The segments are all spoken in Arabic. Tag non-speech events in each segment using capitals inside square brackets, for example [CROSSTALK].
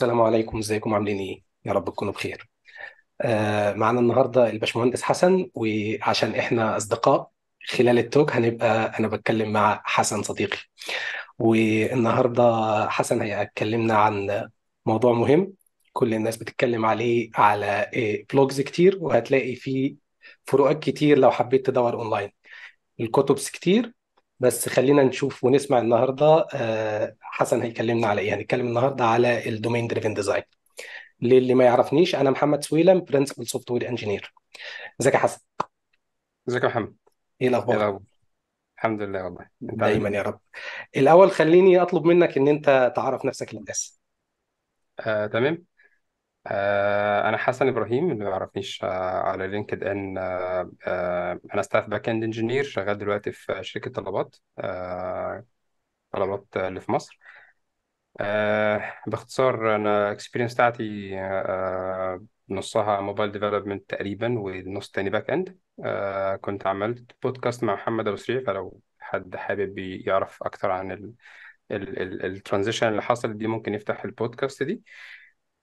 السلام عليكم ازيكم عاملين ايه؟ يا رب تكونوا بخير. آه معانا النهارده الباشمهندس حسن وعشان احنا اصدقاء خلال التوك هنبقى انا بتكلم مع حسن صديقي. والنهارده حسن هيكلمنا عن موضوع مهم كل الناس بتتكلم عليه على بلوجز آه، كتير وهتلاقي فيه فروقات كتير لو حبيت تدور اونلاين. الكتب كتير بس خلينا نشوف ونسمع النهارده آه، حسن هيكلمنا على ايه هنتكلم النهارده على الدومين دريفن ديزاين للي ما يعرفنيش انا محمد سويلم برنسبل سوفت وير انجينير ازيك يا حسن ازيك يا محمد ايه الاخبار إيه الحمد لله والله دايما إيه؟ يا رب الاول خليني اطلب منك ان انت تعرف نفسك للناس آه، تمام آه، أنا حسن إبراهيم اللي ما يعرفنيش آه، على لينكد إن آه، أنا ستاف باك إند إنجينير شغال دلوقتي في شركة طلبات طلبات اللي في مصر باختصار أنا الإكسبيرينس بتاعتي نصها موبايل ديفلوبمنت تقريبا والنص التاني باك إند كنت عملت بودكاست مع محمد أبو سريع فلو حد حابب يعرف أكتر عن الترانزيشن اللي حصلت دي ممكن يفتح البودكاست دي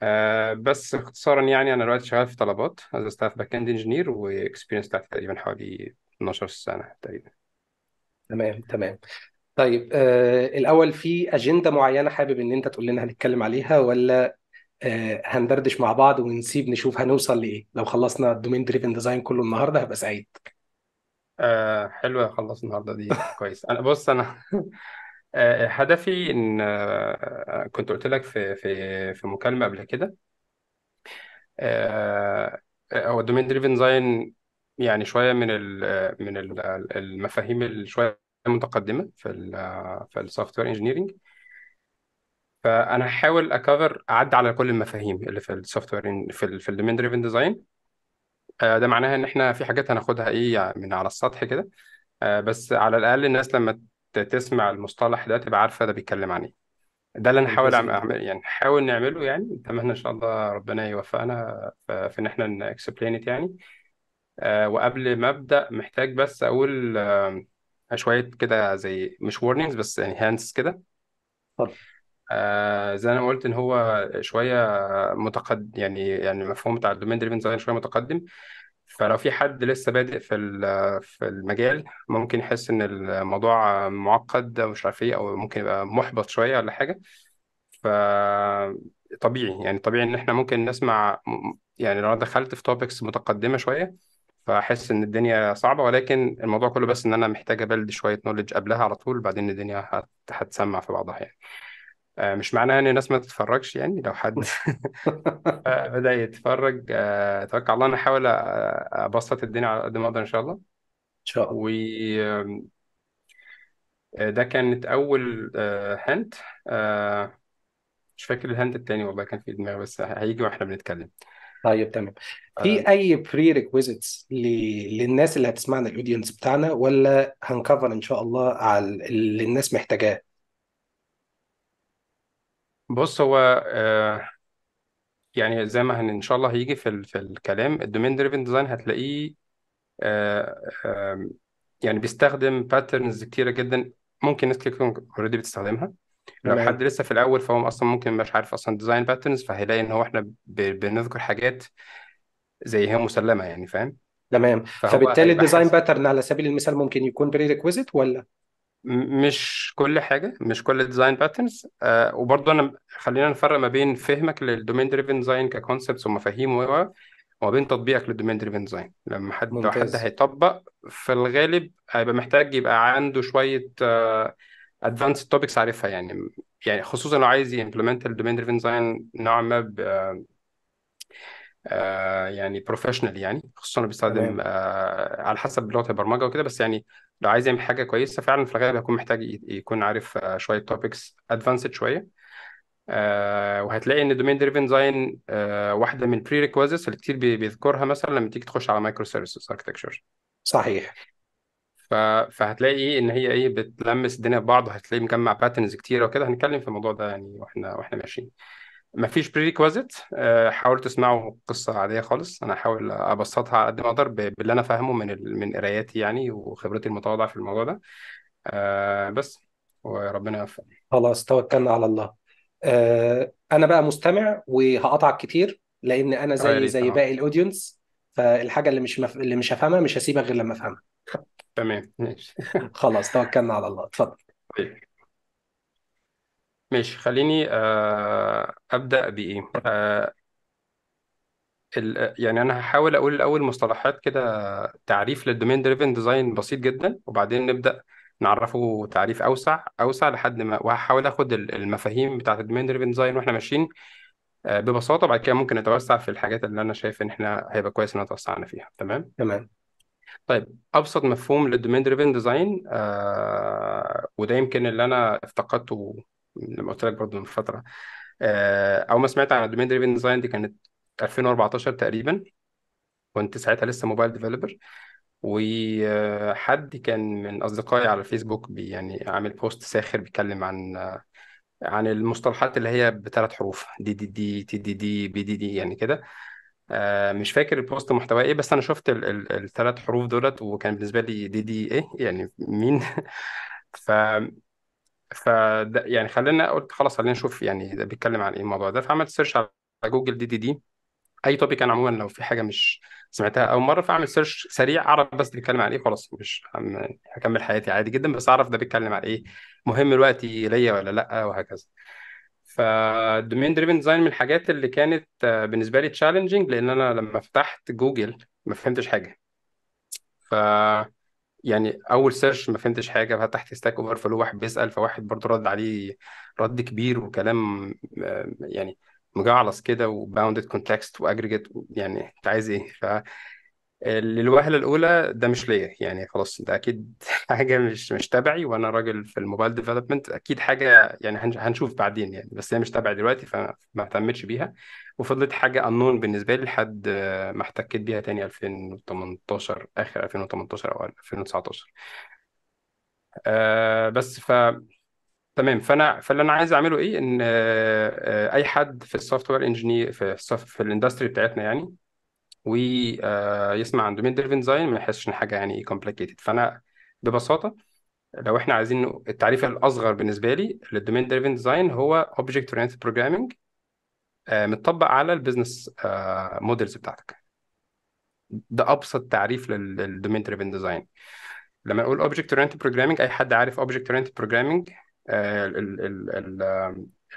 آه بس اختصارا يعني انا دلوقتي شغال في طلبات از ستاف باك اند انجينير واكسبيرينس بتاعتي تقريبا حوالي 12 سنه تقريبا تمام تمام طيب آه الاول في اجنده معينه حابب ان انت تقول لنا هنتكلم عليها ولا آه هندردش مع بعض ونسيب نشوف هنوصل لايه لو خلصنا الدومين دريفن ديزاين كله النهارده هبقى سعيد آه حلوة خلصنا النهارده دي كويس انا بص انا [LAUGHS] هدفي ان آه، كنت قلت لك في في في مكالمه قبل كده آه، آه، هو الدومين دريفن ديزاين يعني شويه من من ال- المفاهيم الشويه متقدمه في الـ في السوفت وير انجينيرنج فانا هحاول اكفر اعد على كل المفاهيم اللي في السوفت وير في الـ في الدومين دريفن ديزاين ده معناها ان احنا في حاجات هناخدها ايه يعني من على السطح كده بس على الاقل الناس لما تسمع المصطلح ده تبقى عارفه ده بيتكلم عن ايه ده اللي نحاول اعمل يعني نحاول نعمله يعني نتمنى ان شاء الله ربنا يوفقنا في ان احنا نكسبلين يعني آه، وقبل ما ابدا محتاج بس اقول آه، شويه كده زي مش وورنينجز بس يعني هانس كده اتفضل آه زي انا قلت ان هو شويه متقدم يعني يعني مفهوم بتاع الدومين دريفن ديزاين شويه متقدم فلو في حد لسه بادئ في ال- في المجال ممكن يحس ان الموضوع معقد ومش عارف ايه او ممكن يبقى محبط شويه ولا حاجه ف طبيعي يعني طبيعي ان احنا ممكن نسمع يعني لو دخلت في توبكس متقدمه شويه فاحس ان الدنيا صعبه ولكن الموضوع كله بس ان انا محتاج ابلد شويه نولج قبلها على طول بعدين الدنيا هتسمع في بعضها يعني آه، مش معناها ان الناس ما تتفرجش يعني لو حد [LAUGHS] [LAUGHS] آه، بدأ يتفرج آه، توكل على الله انا احاول ابسط الدنيا على قد ما اقدر ان شاء الله ان شاء الله و ده كانت اول هنت مش فاكر الهند التاني والله كان في دماغي بس هيجي واحنا بنتكلم طيب تمام في اي بري ريكويزيتس للناس اللي هتسمعنا الاودينس بتاعنا ولا هنكفر ان شاء الله على اللي الناس محتاجاه بص هو آه، يعني زي ما ان شاء الله هيجي في في الكلام الدومين دريفن ديزاين هتلاقيه آه، يعني بيستخدم باترنز كتيره جدا ممكن ناس كتير اوريدي بتستخدمها لو تمام حد لسه في الاول فهو اصلا ممكن مش عارف اصلا ديزاين باترنز فهيلاقي ان هو احنا بنذكر حاجات زي هي مسلمه يعني فاهم تمام فهو فبالتالي هيبقى الديزاين حاسس باترن على سبيل المثال ممكن يكون بري ريكويزيت ولا مش كل حاجه مش كل الديزاين باترنز آه وبرضه انا خلينا نفرق ما بين فهمك للدومين دريفن ديزاين ككونسبتس ومفاهيم و وما بين تطبيقك للدومين دريفن ديزاين لما حد لو حد هيطبق في الغالب هيبقى محتاج يبقى عنده شويه ادفانس آه، توبكس عارفها يعني يعني خصوصا لو عايز يمبلمنت الدومين دريفن ديزاين نوعا ما آه،, آه، يعني بروفيشنال يعني خصوصا لو بيستخدم آه، على حسب لغه البرمجه وكده بس يعني لو عايز يعمل حاجه كويسه فعلا في الغالب هيكون محتاج يكون عارف آه، شويه توبكس ادفانسد شويه آه، وهتلاقي ان دومين دريفن ديزاين واحده من البري ريكويزيتس اللي كتير بيذكرها مثلا لما تيجي تخش على مايكرو سيرفيسز اركتكشر صحيح ف... فهتلاقي إيه؟ ان هي ايه بتلمس الدنيا ببعض وهتلاقي مجمع باترنز كتيره وكده هنتكلم في الموضوع ده يعني واحنا واحنا ماشيين مفيش فيش ريكوازيت آه، حاولت اسمعه قصه عاديه خالص انا احاول ابسطها على قد ما اقدر باللي انا فاهمه من ال... من قراياتي يعني وخبرتي المتواضعه في الموضوع ده آه، بس وربنا يوفقني خلاص توكلنا على الله آه، انا بقى مستمع وهقطعك كتير لان انا يا زي زي باقي الاودينس فالحاجه اللي مش مف... اللي مش هفهمها مش هسيبك غير لما افهمها تمام ماشي خلاص توكلنا على الله اتفضل طيب. ماشي خليني آه، أبدأ بإيه آه،, آه، يعني أنا هحاول أقول الأول مصطلحات كده تعريف للدومين دريفن ديزاين بسيط جدا وبعدين نبدأ نعرفه تعريف أوسع أوسع لحد ما وهحاول آخد المفاهيم بتاعة الدومين دريفن ديزاين وإحنا ماشيين آه، ببساطة بعد كده ممكن نتوسع في الحاجات اللي أنا شايف إن إحنا هيبقى كويس إن توسعنا فيها تمام تمام طيب ابسط مفهوم للدومين دريفن ديزاين وده يمكن اللي انا افتقدته لما قلت لك برضه من فتره آه، اول ما سمعت عن الدومين دريفن ديزاين دي كانت 2014 تقريبا كنت ساعتها لسه موبايل ديفلوبر وحد كان من اصدقائي على الفيسبوك بي يعني عامل بوست ساخر بيتكلم عن عن المصطلحات اللي هي بثلاث حروف دي دي دي تي دي دي بي دي دي يعني كده آه، مش فاكر البوست محتواه ايه بس انا شفت الثلاث حروف دولت وكان بالنسبه لي دي دي ايه يعني مين [LAUGHS] ف فده يعني خلينا قلت خلاص خلينا نشوف يعني ده بيتكلم عن ايه الموضوع ده فعملت سيرش على جوجل دي دي دي اي توبيك انا عموما لو في حاجه مش سمعتها اول مره فاعمل سيرش سريع اعرف بس بيتكلم عن ايه خلاص مش هكمل حياتي عادي جدا بس اعرف ده بيتكلم عن ايه مهم الوقت ليا ولا لا وهكذا فالدومين دريفن ديزاين من الحاجات اللي كانت بالنسبه لي تشالنجينج لان انا لما فتحت جوجل ما فهمتش حاجه ف يعني اول سيرش ما فهمتش حاجه فتحت ستاك اوفر فلو واحد بيسال فواحد برضه رد عليه رد كبير وكلام آه، يعني مجعلص كده وباوندد كونتكست واجريجيت يعني انت عايز ايه للوهلة الأولى ده مش ليا يعني خلاص ده أكيد [LAUGHS] حاجة مش مش تبعي وأنا راجل في الموبايل ديفلوبمنت أكيد حاجة يعني هنشوف بعدين يعني بس هي مش تبعي دلوقتي فما اهتمتش بيها وفضلت حاجة أنون بالنسبة لي لحد ما احتكيت بيها تاني 2018 آخر 2018 أو 2019 أه بس ف تمام فانا فاللي انا عايز اعمله ايه ان آه، آه، اي حد في السوفت وير انجينير في في الاندستري بتاعتنا يعني ويسمع عن دومين دريفن ديزاين ما يحسش ان حاجه يعني كومبليكيتد فانا ببساطه لو احنا عايزين التعريف الاصغر بالنسبه لي للدومين دريفن ديزاين هو اوبجكت اورينتد بروجرامنج متطبق على البيزنس موديلز آه، بتاعتك ده ابسط تعريف للدومين دريفن ديزاين لما اقول اوبجكت اورينتد بروجرامنج اي حد عارف اوبجكت اورينتد بروجرامنج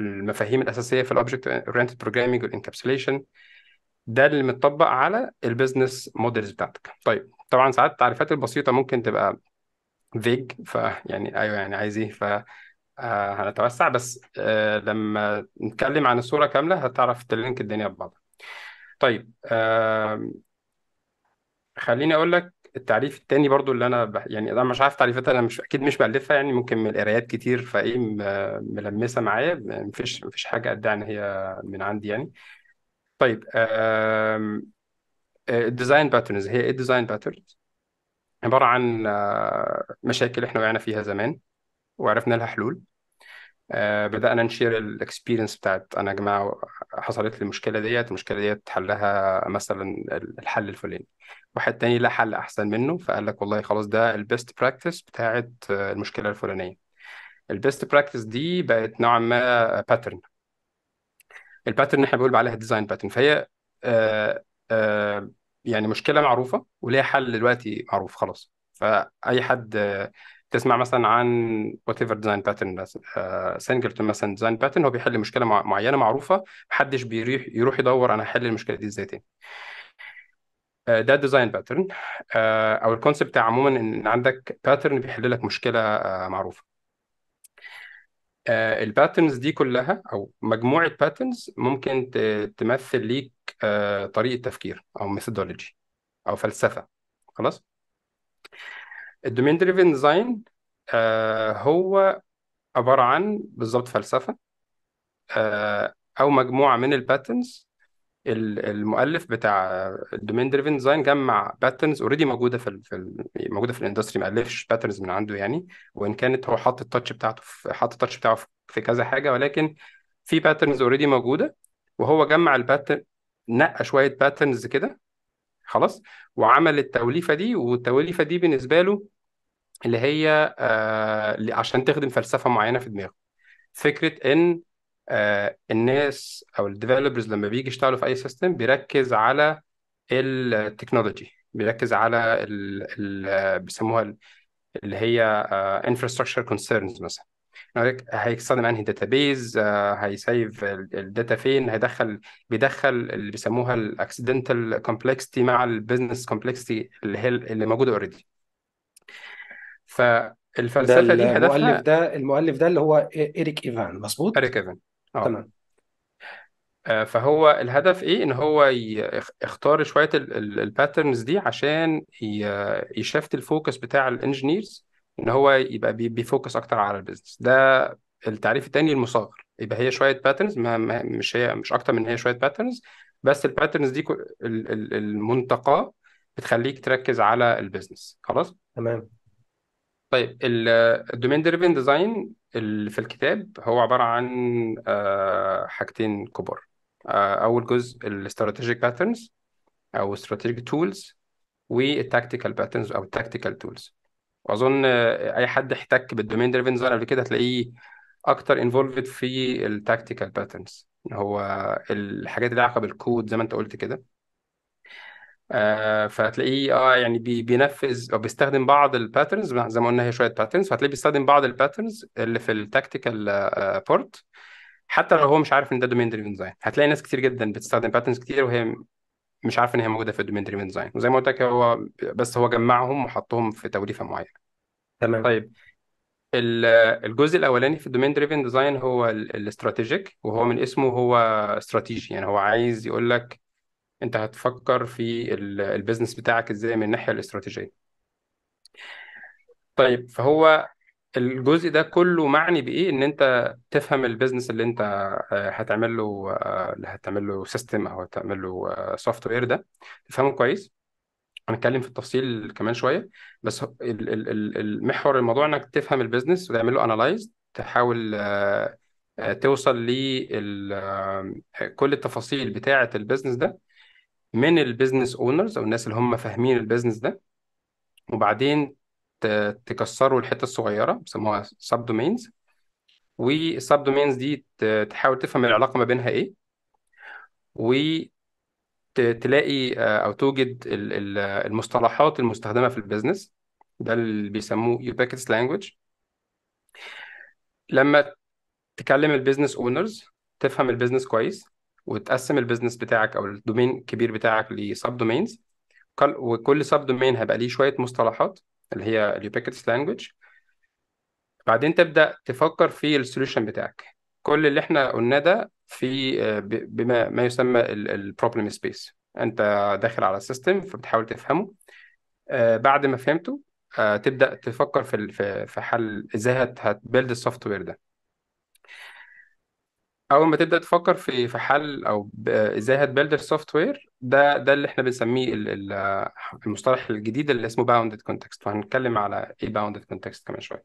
المفاهيم الاساسيه في الاوبجكت اورينتد بروجرامنج والانكابسوليشن ده اللي متطبق على البيزنس موديلز بتاعتك طيب طبعا ساعات التعريفات البسيطه ممكن تبقى فيج فيعني ايوه يعني عايز ايه ف آه، هنتوسع بس آه لما نتكلم عن الصوره كامله هتعرف تلينك الدنيا ببعضها طيب آه خليني اقول لك التعريف التاني برضو اللي انا بح... يعني انا مش عارف تعريفات انا مش اكيد مش بالفها يعني ممكن من القرايات كتير فايه ملمسه معايا مفيش مفيش حاجه ادعي إيه يعني ان هي من عندي يعني طيب الديزاين آه، باترنز هي ايه الديزاين باترنز؟ عباره عن آه، مشاكل احنا وقعنا فيها زمان وعرفنا لها حلول آه، بدانا نشير الاكسبيرينس بتاعت انا يا جماعه حصلت لي المشكله ديت المشكله ديت حلها مثلا الحل الفلاني واحد تاني لا حل احسن منه فقال لك والله خلاص ده البيست براكتس بتاعت المشكله الفلانيه البيست براكتس دي بقت نوعا ما باترن الباترن احنا بنقول عليها ديزاين باترن فهي آه آه يعني مشكله معروفه وليها حل دلوقتي معروف خلاص فاي حد آه، تسمع مثلا عن وات ايفر ديزاين باترن سنجلتون مثلا ديزاين آه، باترن هو بيحل مشكله معينه معروفه محدش بيروح يروح يدور انا هحل المشكله دي ازاي تاني آه، ده الديزاين باترن او الكونسيبت عموما ان عندك باترن بيحل لك مشكله معروفه آه، الباترنز دي كلها او مجموعه باترنز ممكن تمثل ليك آه، طريقه تفكير او ميثودولوجي او فلسفه خلاص الدومين دريفن ديزاين هو عباره عن بالظبط فلسفه آه، او مجموعه من الباترنز المؤلف بتاع الدومين دريفن ديزاين جمع باترنز اوريدي موجوده في الـ في الـ موجوده في الاندستري ما الفش باترنز من عنده يعني وان كانت هو حاطط التاتش بتاعته في حاطط التاتش بتاعه في كذا حاجه ولكن في باترنز اوريدي موجوده وهو جمع الباترن نقى شويه باترنز كده خلاص وعمل التوليفه دي والتوليفه دي بالنسبه له اللي هي آه عشان تخدم فلسفه معينه في دماغه فكره ان آه، الناس او الديفلوبرز لما بيجي يشتغلوا في اي سيستم بيركز على التكنولوجي بيركز على ال آه، بيسموها اللي هي انفراستراكشر آه، كونسيرنز مثلا هيستخدم انهي داتابيز هيسيف الداتا فين هيدخل بيدخل اللي بيسموها الاكسيدنتال كومبلكستي مع البيزنس كومبلكستي اللي هي اللي موجوده اوريدي فالفلسفه دي هدفها المؤلف ده المؤلف ده اللي هو اريك ايفان مظبوط اريك ايفان اه تمام آه، فهو الهدف ايه ان هو يختار شويه الباترنز دي عشان يشفت الفوكس بتاع الانجينيرز ان هو يبقى بيفوكس اكتر على البيزنس ده التعريف التاني المصغر يبقى هي شويه باترنز ما مش هي مش اكتر من هي شويه باترنز بس الباترنز دي المنتقاه بتخليك تركز على البيزنس خلاص تمام طيب الدومين دريفن ديزاين اللي في الكتاب هو عبارة عن آه، حاجتين كبار آه، أول جزء الاستراتيجيك باترنز أو استراتيجيك تولز والتاكتيكال باترنز أو التاكتيكال تولز وأظن أي حد احتك بالدومين دريفن ديزاين قبل كده هتلاقيه أكتر انفولفد في التاكتيكال باترنز هو الحاجات اللي لها علاقة بالكود زي ما أنت قلت كده آه، فهتلاقيه اه يعني بي بينفذ او بيستخدم بعض الباترنز زي ما قلنا هي شويه باترنز فهتلاقيه بيستخدم بعض الباترنز اللي في التاكتيكال بورت آه، آه، حتى لو هو مش عارف ان ده دومين دريفن ديزاين هتلاقي ناس كتير جدا بتستخدم باترنز كتير وهي مش عارفه ان هي موجوده في الدومين دريفن ديزاين وزي ما قلت لك هو بس هو جمعهم وحطهم في توليفه معينه تمام طيب الجزء الاولاني في الدومين دريفن ديزاين هو الاستراتيجيك وهو من اسمه هو استراتيجي يعني هو عايز يقول لك انت هتفكر في البيزنس بتاعك ازاي من الناحيه الاستراتيجيه طيب فهو الجزء ده كله معني بايه ان انت تفهم البيزنس اللي انت آه، هتعمل له آه، اللي هتعمل له سيستم او هتعمل له سوفت آه، وير ده تفهمه كويس هنتكلم في التفصيل كمان شويه بس المحور الموضوع انك تفهم البيزنس وتعمل له انالايز تحاول توصل لكل التفاصيل بتاعه البيزنس ده من البيزنس اونرز او الناس اللي هم فاهمين البيزنس ده وبعدين تكسروا الحته الصغيره بيسموها سب دومينز والسب دومينز دي تحاول تفهم العلاقه ما بينها ايه وتلاقي آه، او توجد المصطلحات المستخدمه في البيزنس ده اللي بيسموه يوباكتس لانجويج لما تكلم البيزنس اونرز تفهم البيزنس كويس وتقسم البيزنس بتاعك او الدومين الكبير بتاعك لسب دومينز وكل سب دومين هيبقى ليه شويه مصطلحات اللي هي اليوبيكتس لانجوج بعدين تبدا تفكر في السوليوشن بتاعك كل اللي احنا قلناه ده في آه، بما ما يسمى البروبلم سبيس انت داخل على السيستم فبتحاول تفهمه آه، بعد ما فهمته آه، تبدا تفكر في في حل ازاي هتبيلد السوفت وير ده اول ما تبدا تفكر في في حل او ازاي هتبلد السوفت وير ده ده اللي احنا بنسميه المصطلح الجديد اللي اسمه باوندد كونتكست وهنتكلم على ايه باوندد كونتكست كمان شويه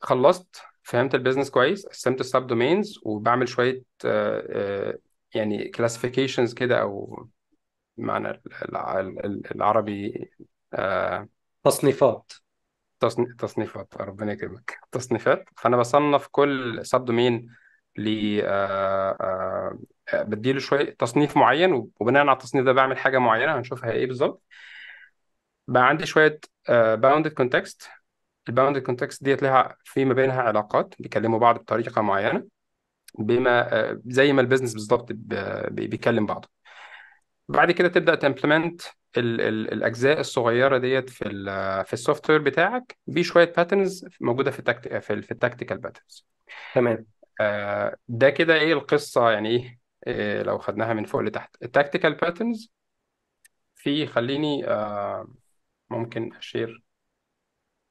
خلصت فهمت البيزنس كويس قسمت السب دومينز وبعمل شويه آه، آه، يعني كلاسيفيكيشنز كده او معنى العربي آه، تصنيفات تصنيفات ربنا يكرمك تصنيفات فانا بصنف كل سب دومين ل آه، آه، آه، بديله شويه تصنيف معين وبناء على التصنيف ده بعمل حاجه معينه هنشوفها ايه بالظبط بقى عندي شويه باوندد كونتكست الباوندد كونتكست ديت لها في ما بينها علاقات بيكلموا بعض بطريقه معينه بما زي ما البيزنس بالظبط بيكلم بعضه بعد كده تبدا تمبلمنت ال ال الاجزاء الصغيره ديت في ال في السوفت وير بتاعك شويه باترنز موجوده في التكت في, في التكتيكال باترنز تمام آه ده كده ايه القصه يعني ايه, إيه لو خدناها من فوق لتحت التكتيكال باترنز في خليني آه ممكن اشير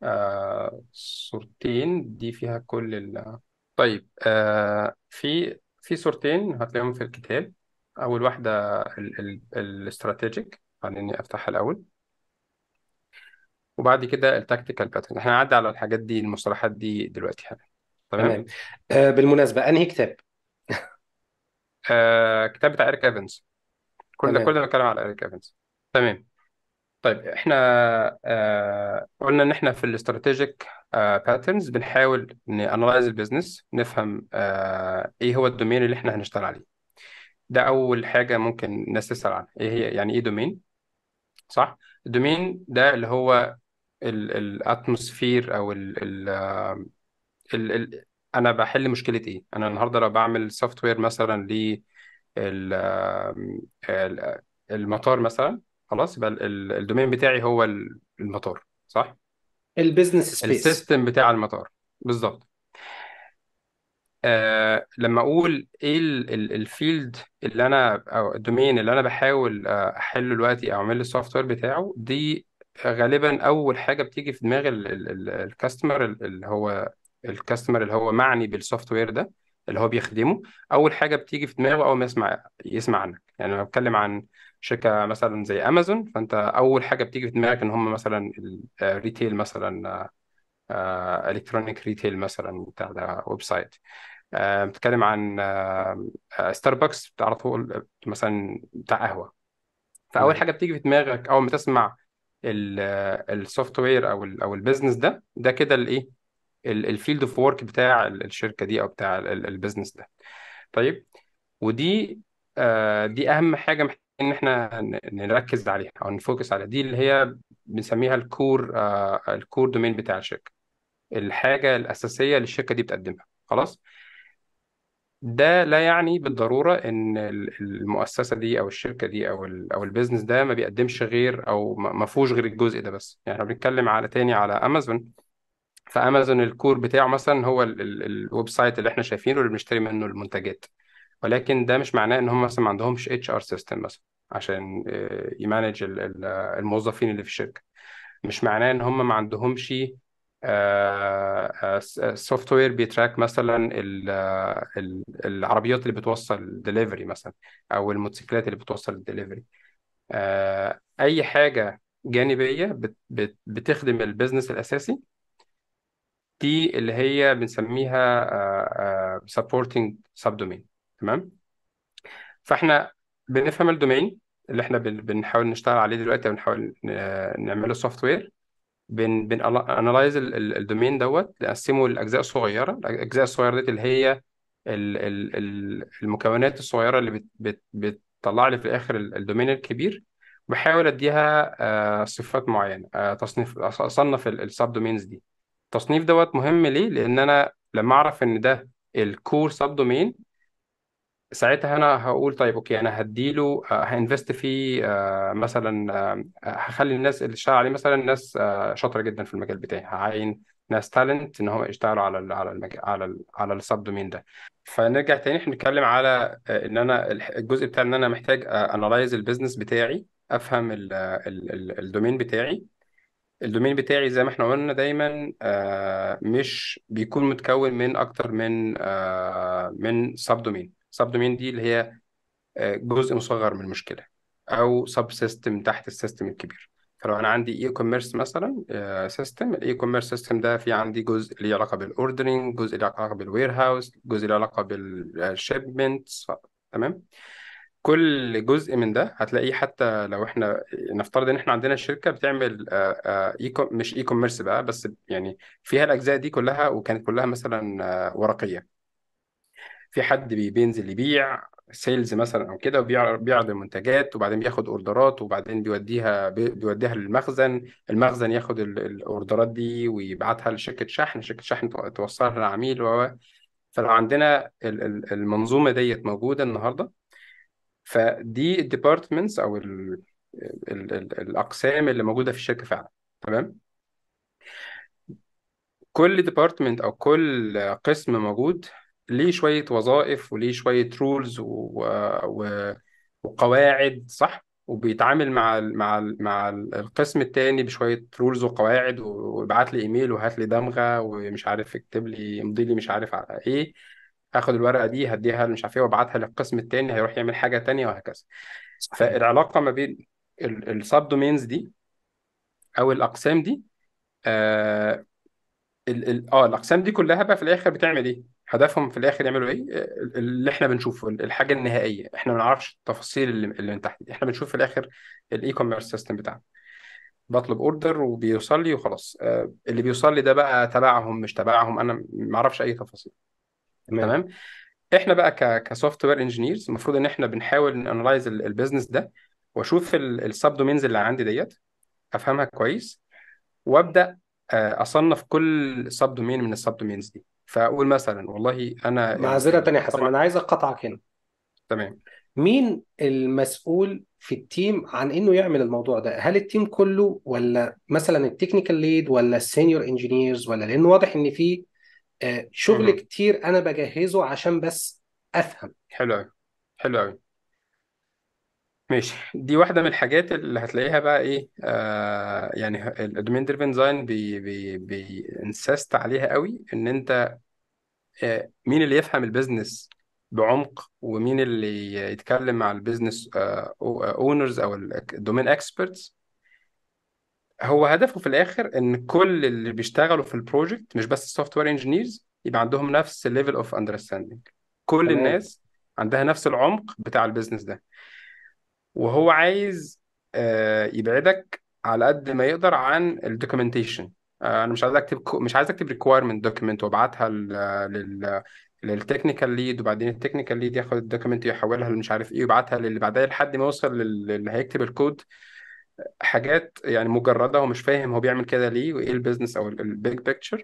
آه صورتين دي فيها كل ال طيب آه في في صورتين هتلاقيهم في الكتاب اول واحده الاستراتيجيك خليني افتح الاول وبعد كده التكتيكال باترن احنا هنعدي على الحاجات دي المصطلحات دي دلوقتي حالا تمام تمام آه بالمناسبة أنهي كتاب؟ [LAUGHS] آه كتاب بتاع إيريك ايفنز كل ده كل تمام ده بنتكلم على إيريك ايفنز تمام طيب احنا آه قلنا ان احنا في الاستراتيجيك باترنز آه، بنحاول نانلايز البيزنس نفهم آه ايه هو الدومين اللي احنا هنشتغل عليه ده اول حاجه ممكن الناس تسال عنها ايه هي يعني ايه دومين صح؟ الدومين ده اللي هو الاتموسفير او ال ال انا بحل مشكله ايه؟ انا النهارده لو بعمل سوفت وير مثلا ل المطار مثلا خلاص يبقى الدومين بتاعي هو المطار صح؟ البيزنس سبيس السيستم بتاع المطار بالظبط آه لما اقول ايه الفيلد اللي انا او الدومين اللي انا بحاول آه، احله دلوقتي او اعمل السوفت وير بتاعه دي غالبا اول حاجه بتيجي في دماغ الكاستمر اللي هو الكاستمر اللي هو معني بالسوفت وير ده اللي هو بيخدمه اول حاجه بتيجي في دماغه اول ما يسمع يسمع عنك يعني لما بتكلم عن شركه مثلا زي امازون فانت اول حاجه بتيجي في دماغك ان هم مثلا الريتيل آه، مثلا آه، الكترونيك آه، ريتيل مثلا بتاع ده ويب سايت بتتكلم عن ستاربكس آه، آه، بتعرفه مثلا بتاع قهوه فاول حاجه بتيجي في دماغك اول ما تسمع السوفت وير او الـ او البيزنس ده ده كده الايه الفيلد اوف ورك بتاع الشركه دي او بتاع البيزنس ده طيب ودي دي اهم حاجه محتاجين ان احنا نركز عليها او نفوكس عليها دي اللي هي بنسميها الكور الكور دومين بتاع الشركه الحاجه الاساسيه اللي الشركة دي بتقدمها خلاص ده لا يعني بالضروره ان المؤسسه دي او الشركه دي او او البيزنس ده ما بيقدمش غير او ما فيهوش غير الجزء ده بس يعني احنا بنتكلم على تاني على امازون فامازون الكور بتاعه مثلا هو الويب سايت اللي احنا شايفينه اللي بنشتري منه المنتجات ولكن ده مش معناه ان هم مثلا ما عندهمش اتش ار سيستم مثلا عشان آه، يمانج الموظفين اللي في الشركه مش معناه ان هم ما عندهمش السوفت آه، وير آه، بيتراك مثلا آه، العربيات اللي بتوصل دليفري مثلا او الموتوسيكلات اللي بتوصل الدليفري اي حاجه جانبيه بتخدم البيزنس الاساسي دي اللي هي بنسميها سبورتنج سب دومين تمام فاحنا بنفهم الدومين اللي احنا بنحاول نشتغل عليه دلوقتي او بنحاول نعمله سوفت وير بن بن انالايز الدومين دوت نقسمه لاجزاء صغيره الاجزاء الصغيره دي اللي هي المكونات الصغيره اللي بت بت بتطلع لي في الاخر الدومين الكبير بحاول اديها آه، صفات معينه آه، تصنيف اصنف السب دومينز دي التصنيف دوت مهم ليه لان انا لما اعرف ان ده الكور سب دومين ساعتها انا هقول طيب اوكي انا هديله آه، هانفست فيه آه، مثلا آه، هخلي الناس اللي تشتغل عليه مثلا ناس شاطره جدا في المجال بتاعي هعين ناس تالنت ان هم يشتغلوا على الـ على الـ على الـ على السب دومين ده فنرجع تاني احنا بنتكلم على ان انا الجزء بتاع ان انا محتاج انالايز البيزنس بتاعي افهم الدومين بتاعي الدومين بتاعي زي ما احنا قلنا دايما مش بيكون متكون من اكتر من من سب دومين سب دومين دي اللي هي آه، جزء مصغر من المشكله او سب سيستم تحت السيستم الكبير فلو انا عندي اي كوميرس مثلا سيستم الاي كوميرس سيستم ده في عندي جزء ليه علاقه بالاوردرنج جزء ليه علاقه بالوير هاوس جزء ليه علاقه بالشيبمنت تمام كل جزء من ده هتلاقيه حتى لو احنا نفترض ان احنا عندنا شركه بتعمل اي آه، آه، مش اي كوميرس بقى بس يعني فيها الاجزاء دي كلها وكانت كلها مثلا ورقيه في حد بينزل يبيع سيلز مثلا او كده بيعرض المنتجات وبعدين بياخد اوردرات وبعدين بيوديها بيوديها للمخزن المخزن ياخد الاوردرات دي ويبعتها لشركه شحن شركه شحن توصلها للعميل و فلو عندنا المنظومه ديت موجوده النهارده فدي الديبارتمنتس او الـ الـ الـ الاقسام اللي موجوده في الشركه فعلا تمام كل ديبارتمنت او كل قسم موجود ليه شوية وظائف وليه شوية رولز و... و... وقواعد صح وبيتعامل مع مع مع القسم التاني بشوية رولز وقواعد وابعت لي ايميل وهات لي دمغة ومش عارف اكتب لي امضي لي مش عارف على ايه اخد الورقة دي هديها مش عارف ايه وابعتها للقسم التاني هيروح يعمل حاجة تانية وهكذا فالعلاقة ما بين السب دومينز دي او الاقسام دي اه, ال اه الاقسام دي كلها بقى في الاخر بتعمل ايه؟ هدفهم في الاخر يعملوا ايه آه، اللي احنا بنشوفه الحاجه النهائيه احنا ما نعرفش التفاصيل اللي, اللي من تحت احنا بنشوف في الاخر الاي كوميرس سيستم بتاعنا بطلب اوردر وبيوصل لي وخلاص آه، اللي بيوصل لي ده بقى تبعهم مش تبعهم انا ما اعرفش اي تفاصيل تمام احنا بقى كسوفت وير انجينيرز المفروض ان احنا بنحاول انلايز البيزنس ده واشوف السب دومينز اللي عندي ديت افهمها كويس وابدا آه، اصنف كل سب دومين من السب دومينز دي فاقول مثلا والله انا معذره تانية حسن طبعا انا عايز اقطعك هنا تمام مين المسؤول في التيم عن انه يعمل الموضوع ده هل التيم كله ولا مثلا التكنيكال ليد ولا السينيور انجينيرز ولا لان واضح ان في آه، شغل م-م. كتير انا بجهزه عشان بس افهم حلو قوي حلو قوي ماشي دي واحدة من الحاجات اللي هتلاقيها بقى ايه آه يعني الدومين دريفن ديزاين بي بي بينسست عليها قوي ان انت آه مين اللي يفهم البيزنس بعمق ومين اللي يتكلم مع البيزنس اونرز آه، او آه، الدومين اكسبرتس هو هدفه في الاخر ان كل اللي بيشتغلوا في البروجكت مش بس السوفت وير انجينيرز يبقى عندهم نفس الليفل اوف اندرستاندينج كل تمام الناس عندها نفس العمق بتاع البيزنس ده وهو عايز آه، يبعدك على قد ما يقدر عن الدوكيومنتيشن آه، انا مش عايز اكتب مش عايز اكتب ريكويرمنت دوكيمنت وابعتها لل للتكنيكال ليد وبعدين التكنيكال ليد ياخد الدوكيمنت يحولها لمش عارف ايه ويبعتها للي بعدها لحد ما يوصل للي هيكتب الكود حاجات يعني مجرده ومش فاهم هو بيعمل كده ليه وايه البيزنس او البيج بيكتشر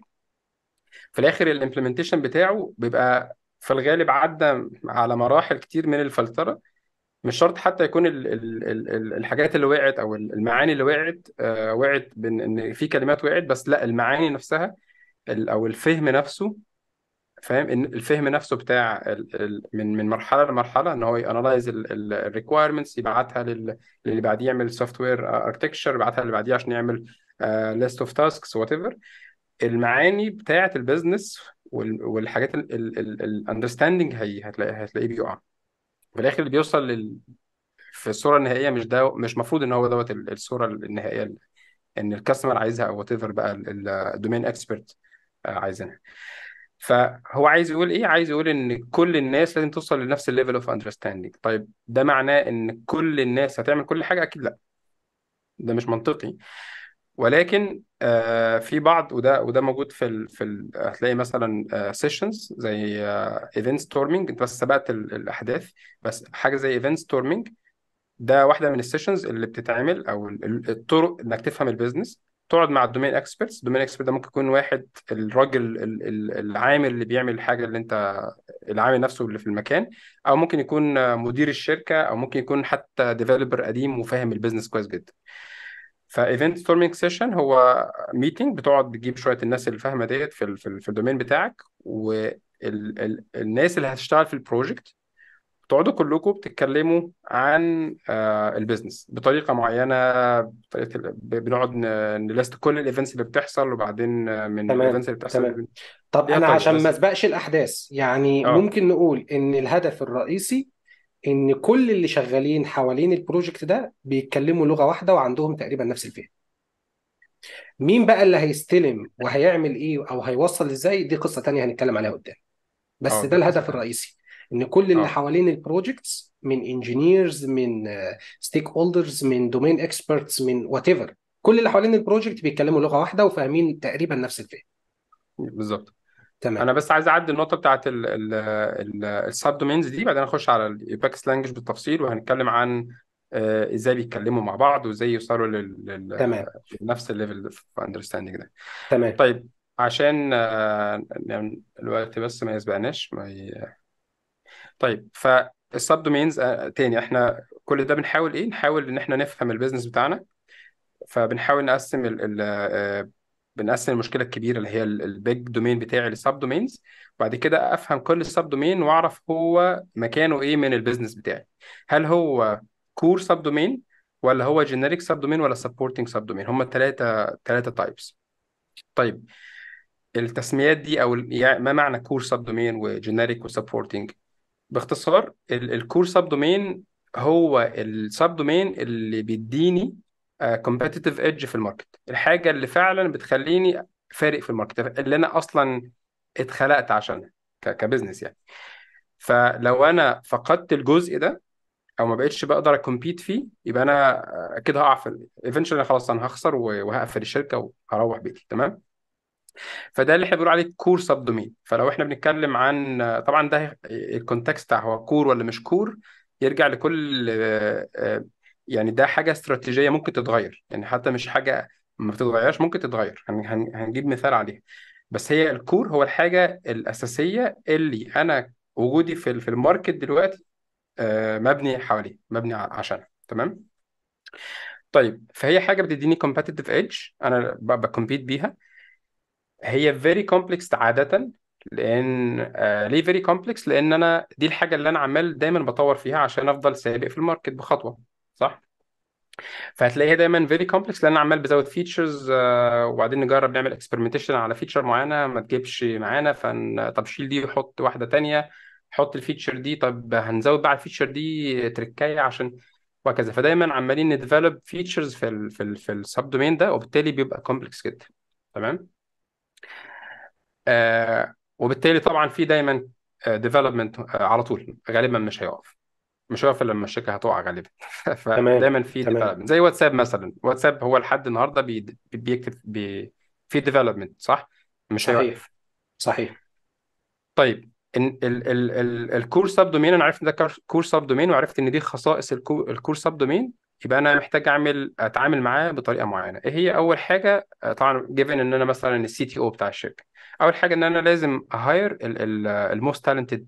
في الاخر الامبلمنتيشن بتاعه بيبقى في الغالب عدى على مراحل كتير من الفلتره مش شرط حتى يكون الـ الـ الـ الحاجات اللي وقعت او المعاني اللي وقعت آه وقعت ان في كلمات وقعت بس لا المعاني نفسها او الفهم نفسه فاهم ان الفهم نفسه بتاع من من مرحله لمرحله ان هو يانلايز الريكوايرمنتس يبعتها للي بعديه يعمل سوفت وير اركتكشر يبعتها للي بعديه عشان يعمل ليست اوف تاسكس وات ايفر المعاني بتاعه البيزنس والحاجات الاندرستاندنج هتلاقيه هتلاقيه بيقع في الاخر اللي بيوصل لل... في الصوره النهائيه مش ده مش مفروض ان هو دوت الصوره النهائيه اللي... ان الكاستمر عايزها او وات ايفر بقى الدومين اكسبرت آه، عايزينها فهو عايز يقول ايه عايز يقول ان كل الناس لازم توصل لنفس الليفل اوف اندرستاندينج طيب ده معناه ان كل الناس هتعمل كل حاجه اكيد لا ده مش منطقي ولكن آه، في بعض وده وده موجود في الـ في الـ هتلاقي مثلا سيشنز آه، زي ايفنت آه، ستورمنج انت بس سبقت الاحداث بس حاجه زي ايفنت ستورمنج ده واحده من السيشنز اللي بتتعمل او الطرق انك تفهم البيزنس تقعد مع الدومين اكسبرتس الدومين اكسبرت ده ممكن يكون واحد الراجل العامل اللي بيعمل الحاجه اللي انت العامل نفسه اللي في المكان او ممكن يكون مدير الشركه او ممكن يكون حتى ديفلوبر قديم وفاهم البيزنس كويس جدا فايفنت ستورمينج سيشن هو ميتنج بتقعد بتجيب شويه الناس اللي فاهمه ديت في في, في الدومين بتاعك والناس اللي هتشتغل في البروجكت بتقعدوا كلكم بتتكلموا عن آه، البيزنس بطريقه معينه بطريقه بنقعد نلست كل الايفنتس اللي بتحصل وبعدين آه، من الايفنتس اللي بتحصل تمام. طب انا عشان ما اسبقش الاحداث يعني أوه. ممكن نقول ان الهدف الرئيسي ان كل اللي شغالين حوالين البروجكت ده بيتكلموا لغه واحده وعندهم تقريبا نفس الفهم مين بقى اللي هيستلم وهيعمل ايه او هيوصل ازاي دي قصه تانية هنتكلم عليها قدام بس آه، ده الهدف الرئيسي ان كل اللي آه. حوالين البروجكتس من انجينيرز من ستيك آه، هولدرز من دومين اكسبرتس من وات كل اللي حوالين البروجكت بيتكلموا لغه واحده وفاهمين تقريبا نفس الفهم بالظبط تمام انا بس عايز اعدي النقطه بتاعت السب دومينز دي بعدين اخش على الباكس لانجوج بالتفصيل وهنتكلم عن آه، ازاي بيتكلموا مع بعض وازاي يوصلوا لل... تمام لنفس الليفل في اندرستاندينج ده تمام طيب عشان آه، الوقت بس ما يسبقناش ما ي... طيب فالسب دومينز آه، تاني احنا كل ده بنحاول ايه نحاول ان احنا نفهم البيزنس بتاعنا فبنحاول نقسم ال ال بنقسم المشكله الكبيره اللي هي البيج دومين بتاعي للسب دومينز وبعد كده افهم كل سب دومين واعرف هو مكانه ايه من البيزنس بتاعي هل هو كور سب دومين ولا هو جينيريك سب دومين ولا سبورتنج سب دومين هم ثلاثه ثلاثه تايبس طيب التسميات دي او يعني ما معنى كور سب دومين وجينيريك وسبورتنج باختصار الكور سب دومين هو السب دومين اللي بيديني كومبتيتيف آه، ايدج في الماركت الحاجه اللي فعلا بتخليني فارق في الماركت اللي انا اصلا اتخلقت عشانها كبزنس يعني فلو انا فقدت الجزء ده او ما بقتش بقدر اكمبيت فيه يبقى انا كده آه، هقع في ايفنشولي خلاص انا هخسر وهقفل الشركه وهروح بيتي تمام فده اللي احنا بنقول عليه كور سب دومين فلو احنا بنتكلم عن آه، طبعا ده الكونتكست بتاع هو كور ولا مش كور يرجع لكل يعني ده حاجه استراتيجيه ممكن تتغير يعني حتى مش حاجه ما بتتغيرش ممكن تتغير هنجيب مثال عليها بس هي الكور هو الحاجه الاساسيه اللي انا وجودي في في الماركت دلوقتي آه، مبني حواليه مبني عشانها تمام طيب فهي حاجه بتديني competitive ايدج انا بكمبيت بيها هي فيري كومبلكس عاده لان آه، ليه فيري كومبلكس لان انا دي الحاجه اللي انا عمال دايما بطور فيها عشان افضل سابق في الماركت بخطوه صح فهتلاقيها دايما فيري كومبلكس لان عمال بزود فيتشرز آه، وبعدين نجرب نعمل اكسبيرمنتيشن على فيتشر معينه ما تجيبش معانا فن طب شيل دي وحط واحده تانية حط الفيتشر دي طب هنزود بقى الفيتشر دي تركايه عشان وهكذا فدايما عمالين نديفلوب فيتشرز في الـ في الـ في السب دومين ده وبالتالي بيبقى كومبلكس جدا تمام آه وبالتالي طبعا في دايما ديفلوبمنت آه، آه، على طول غالبا مش هيقف مش هيقف الا لما الشركه هتقع غالبا [LAUGHS] تمام فدايما في تمام ديفلوبمنت زي واتساب مثلا واتساب هو لحد النهارده بي- بيكتب بي- في ديفلوبمنت صح؟ مش صحيح هيوقف صحيح طيب الكور سب دومين انا عرفت ان ده كور سب دومين وعرفت ان دي خصائص الكور سب دومين يبقى انا محتاج اعمل اتعامل معاه بطريقه معينه ايه هي اول حاجه آه، طبعا جيفن ان انا مثلا السي تي او بتاع الشركه اول حاجه ان انا لازم اهاير الموست تالنتد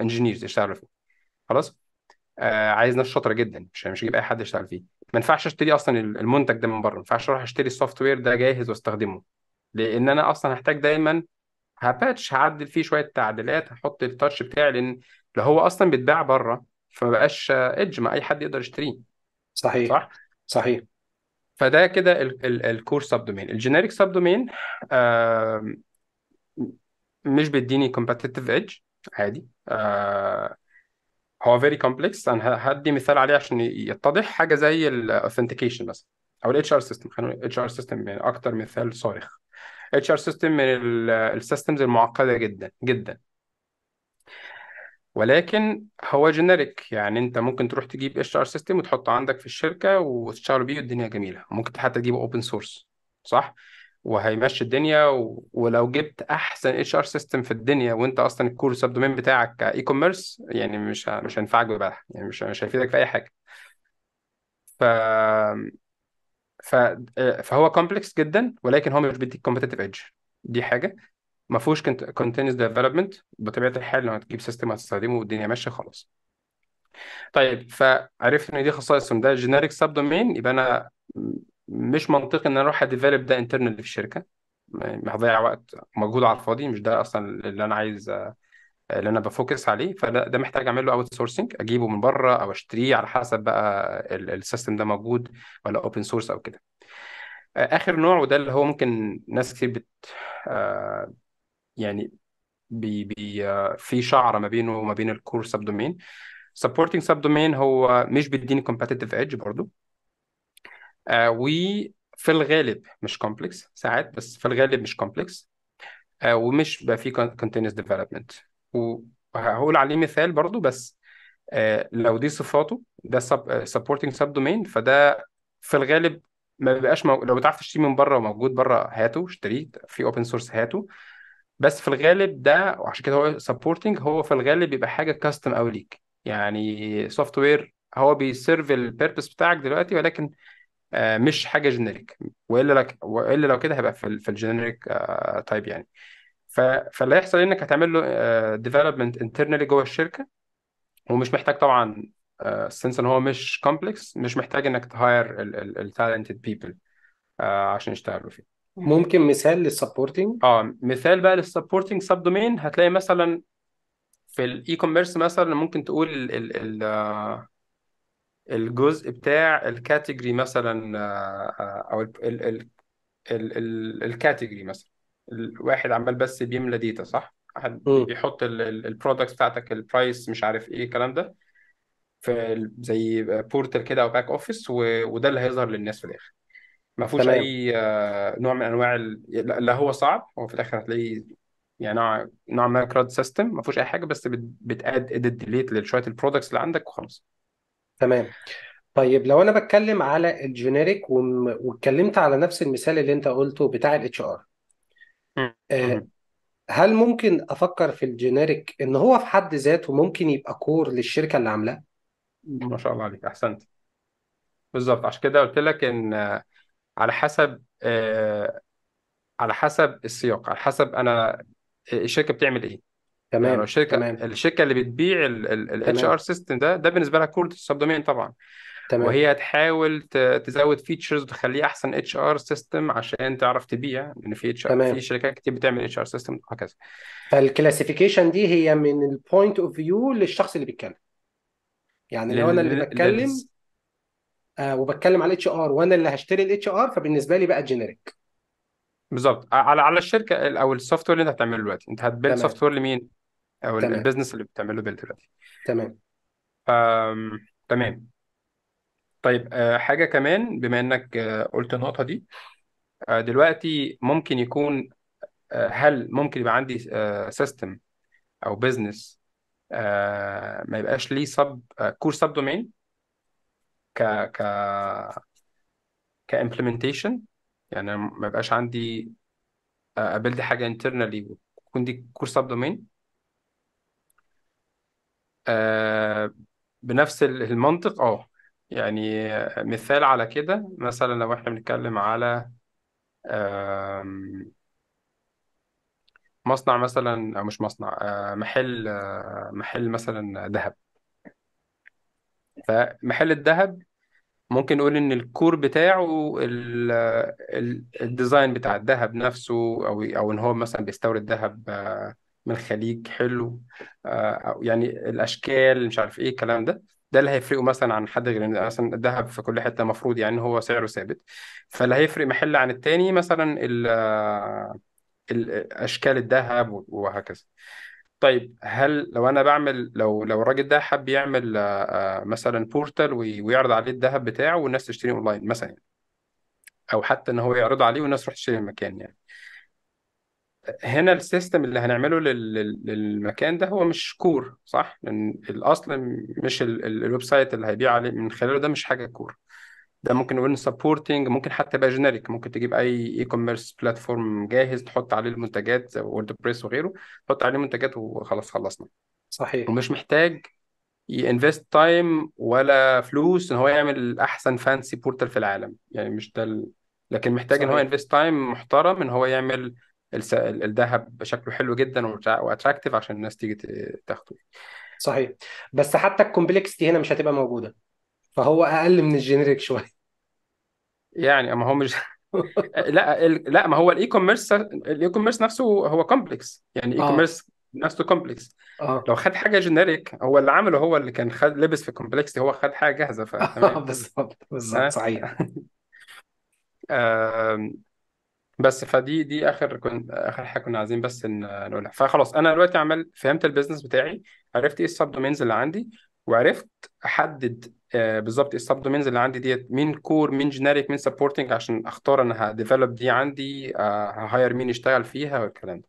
انجينيرز يشتغلوا فيه خلاص آه عايز ناس شاطره جدا مش مش هجيب اي حد يشتغل فيه ما ينفعش اشتري اصلا المنتج ده من بره ما ينفعش اروح اشتري السوفت وير ده جاهز واستخدمه لان انا اصلا هحتاج دايما هباتش هعدل فيه شويه تعديلات هحط التاتش بتاعي لان لو هو اصلا بيتباع بره فما بقاش ايدج ما اي حد يقدر يشتريه صحيح صح صحيح فده كده الكور سب دومين الجينيريك سب دومين مش بيديني كومبتيتيف ايدج عادي آه هو فيري كومبلكس انا هدي مثال عليه عشان يتضح حاجه زي الاوثنتيكيشن مثلا او الاتش ار سيستم خلينا الاتش ار سيستم يعني اكتر مثال صارخ الاتش ار سيستم من السيستمز المعقده جدا جدا ولكن هو جينيريك يعني انت ممكن تروح تجيب اتش ار سيستم وتحطه عندك في الشركه وتشتغل بيه والدنيا جميله ممكن حتى تجيبه اوبن سورس صح وهيمشي الدنيا ولو جبت احسن اتش ار سيستم في الدنيا وانت اصلا الكور سب دومين بتاعك اي كوميرس يعني مش مش هينفعك ببلح يعني مش مش هيفيدك في اي حاجه ف ف فهو كومبلكس جدا ولكن هو مش بيديك كومبتيتيف ايدج دي حاجه ما فيهوش كونتينوس ديفلوبمنت بطبيعه الحال لو هتجيب سيستم هتستخدمه والدنيا ماشيه خلاص طيب فعرفت ان دي خصائص ده جينيريك سب دومين يبقى انا مش منطقي ان انا اروح اديفلوب ده انترنال في الشركه هضيع وقت مجهود على الفاضي مش ده اصلا اللي انا عايز آه، اللي انا بفوكس عليه فده ده محتاج اعمل له اوت سورسنج اجيبه من بره او اشتريه على حسب بقى السيستم ده موجود ولا اوبن سورس او كده آه، اخر نوع وده اللي هو ممكن ناس كتير بت آه، يعني بي بي في شعره ما بينه وما بين الكور سب دومين سبورتنج سب دومين هو مش بيديني كومبتيتيف ايدج برضه آه وفي الغالب مش كومبلكس ساعات بس في الغالب مش كومبلكس آه ومش بقى في كونتينوس ديفلوبمنت وهقول عليه مثال برضو بس آه لو دي صفاته ده سبورتنج سب دومين فده في الغالب ما بيبقاش مو... لو بتعرف تشتريه من بره وموجود بره هاته اشتريه في اوبن سورس هاته بس في الغالب ده وعشان كده هو سبورتنج هو في الغالب بيبقى حاجه كاستم قوي ليك يعني سوفت وير هو بيسيرف البيربس بتاعك دلوقتي ولكن آه، مش حاجه جينيريك والا لك والا لو كده هيبقى في, في الجينيريك تايب آه، يعني فاللي هيحصل انك هتعمل له ديفلوبمنت آه، انترنالي جوه الشركه ومش محتاج طبعا سنس ان هو مش كومبلكس مش محتاج انك تهاير التالنتد بيبل عشان يشتغلوا فيه ممكن مثال للسبورتنج اه مثال بقى للسبورتنج سب دومين هتلاقي مثلا في الاي كوميرس مثلا ممكن تقول ال ال ال الجزء بتاع الكاتيجري مثلا آه، او الكاتيجري مثلا الواحد عمال بس بيملى ديتا صح؟ واحد بيحط البرودكتس بتاعتك البرايس مش عارف ايه الكلام ده في زي بورتال آه، كده او باك اوفيس وده اللي هيظهر للناس في الاخر ما فيهوش تمام اي آه، نوع من انواع ال... لا هو صعب هو في الاخر هتلاقيه يعني نوع نوع ما كراد سيستم ما فيهوش اي حاجه بس بتاد اديت ديليت لشويه البرودكتس اللي عندك وخلاص تمام طيب لو انا بتكلم على الجينيريك واتكلمت على نفس المثال اللي انت قلته بتاع الاتش ار آه، هل ممكن افكر في الجينيريك ان هو في حد ذاته ممكن يبقى كور للشركه اللي عاملاه ما شاء الله عليك احسنت بالظبط عشان كده قلت لك ان آه، على حسب آه، على حسب السياق على حسب انا الشركه بتعمل ايه يعني تمام الشركه تمام الشركه اللي بتبيع الاتش ار سيستم ده ده بالنسبه لها كورت السب دومين طبعا تمام وهي هتحاول تزود فيتشرز وتخليه احسن اتش ار سيستم عشان تعرف تبيع لان في اتش في تمام شركات كتير بتعمل اتش ار سيستم وهكذا فالكلاسيفيكيشن دي هي من البوينت اوف فيو للشخص اللي بيتكلم يعني لو انا اللي بتكلم آه وبتكلم على الاتش ار وانا اللي هشتري الاتش ار فبالنسبه لي بقى جينيريك بالظبط على على الشركه او السوفت وير اللي انت هتعمله دلوقتي انت هتبيل تمام سوفت وير لمين؟ او تمام البيزنس اللي بتعمله دلوقتي تمام أم... تمام طيب آه، حاجه كمان بما انك آه، قلت النقطه دي آه، دلوقتي ممكن يكون هل ممكن يبقى عندي سيستم او بيزنس ما يبقاش ليه سب كور سب دومين ك ك كامبلمنتيشن يعني ما يبقاش عندي أبلد حاجه internally وتكون دي كور سب دومين آه، بنفس المنطق اه يعني مثال على كده مثلا لو احنا بنتكلم على مصنع مثلا او مش مصنع آه، محل آه، محل مثلا ذهب فمحل الذهب ممكن نقول ان الكور بتاعه الديزاين بتاع الذهب نفسه او او ان هو مثلا بيستورد ذهب من الخليج حلو آه، او يعني الاشكال مش عارف ايه الكلام ده ده اللي هيفرقه مثلا عن حد غير مثلا الذهب في كل حته المفروض يعني هو سعره ثابت فاللي هيفرق محل عن التاني مثلا آه، اشكال الذهب وهكذا طيب هل لو انا بعمل لو لو الراجل ده حب يعمل آه، مثلا بورتال ويعرض عليه الذهب بتاعه والناس تشتريه اونلاين مثلا او حتى ان هو يعرض عليه والناس تروح تشتري المكان يعني هنا السيستم اللي هنعمله للمكان ده هو مش كور صح؟ لان الاصل مش الويب سايت اللي هيبيع عليه من خلاله ده مش حاجه كور ده ممكن نقول سبورتنج ممكن حتى يبقى جينيريك ممكن تجيب اي اي كوميرس بلاتفورم جاهز تحط عليه المنتجات زي ووردبريس وغيره تحط عليه منتجات وخلاص خلصنا صحيح ومش محتاج ينفست تايم ولا فلوس ان هو يعمل احسن فانسي بورتال في العالم يعني مش ده دل... لكن محتاج صحيح. ان هو ينفست تايم محترم ان هو يعمل الذهب شكله حلو جدا واتراكتيف عشان الناس تيجي تاخده صحيح بس حتى الكومبلكستي هنا مش هتبقى موجوده فهو اقل من الجينيريك شويه يعني ما هو مش [LAUGHS] لا لا ما هو الاي كوميرس الاي كوميرس نفسه هو كومبلكس يعني الاي آه. كوميرس نفسه كومبلكس آه. لو خد حاجه جينيريك هو اللي عمله هو اللي كان خد لبس في كومبلكس هو خد حاجه جاهزه فتمام [LAUGHS] بالظبط بالظبط صحيح [LAUGHS] بس فدي دي اخر كنت اخر حاجه كنا عايزين بس نقولها فخلاص انا دلوقتي عمل فهمت البيزنس بتاعي عرفت ايه السب دومينز اللي عندي وعرفت احدد آه، بالظبط ايه السب دومينز اللي عندي ديت مين كور مين جينيريك مين سبورتنج عشان اختار انا هديفلوب دي عندي هاير آه، مين يشتغل فيها والكلام ده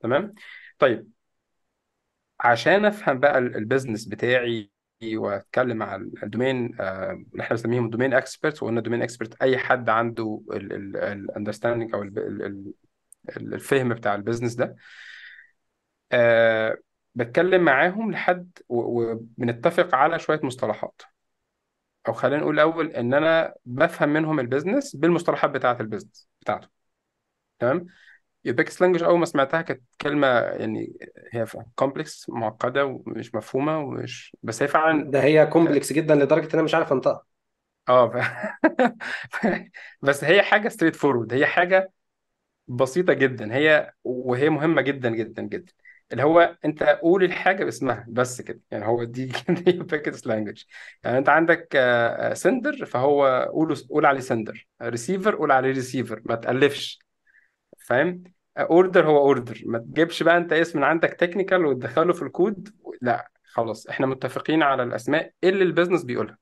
تمام طيب عشان افهم بقى البيزنس بتاعي واتكلم مع الدومين آه، اللي احنا بنسميهم دومين اكسبرتس وقلنا دومين اكسبرت اي حد عنده الاندرستاندنج او الفهم بتاع البيزنس ده أه بتكلم معاهم لحد وبنتفق على شويه مصطلحات او خلينا نقول الاول ان انا بفهم منهم البيزنس بالمصطلحات بتاعه البيزنس بتاعته تمام الباكس لانجوج اول ما سمعتها كانت كلمه يعني هي كومبلكس معقده ومش مفهومه ومش بس هي فعلا ده هي كومبلكس جدا لدرجه ان انا مش عارف انطقها اه ف... [LAUGHS] بس هي حاجه ستريت فورورد هي حاجه بسيطه جدا هي وهي مهمه جدا جدا جدا اللي هو انت قول الحاجه باسمها بس كده يعني هو دي [LAUGHS] دي باكج لانجوج يعني انت عندك سندر آه، فهو قول قول عليه سندر ريسيفر قول عليه ريسيفر ما تالفش فاهم اوردر هو اوردر ما تجيبش بقى انت اسم من عندك تكنيكال وتدخله في الكود لا خلاص احنا متفقين على الاسماء اللي البيزنس بيقولها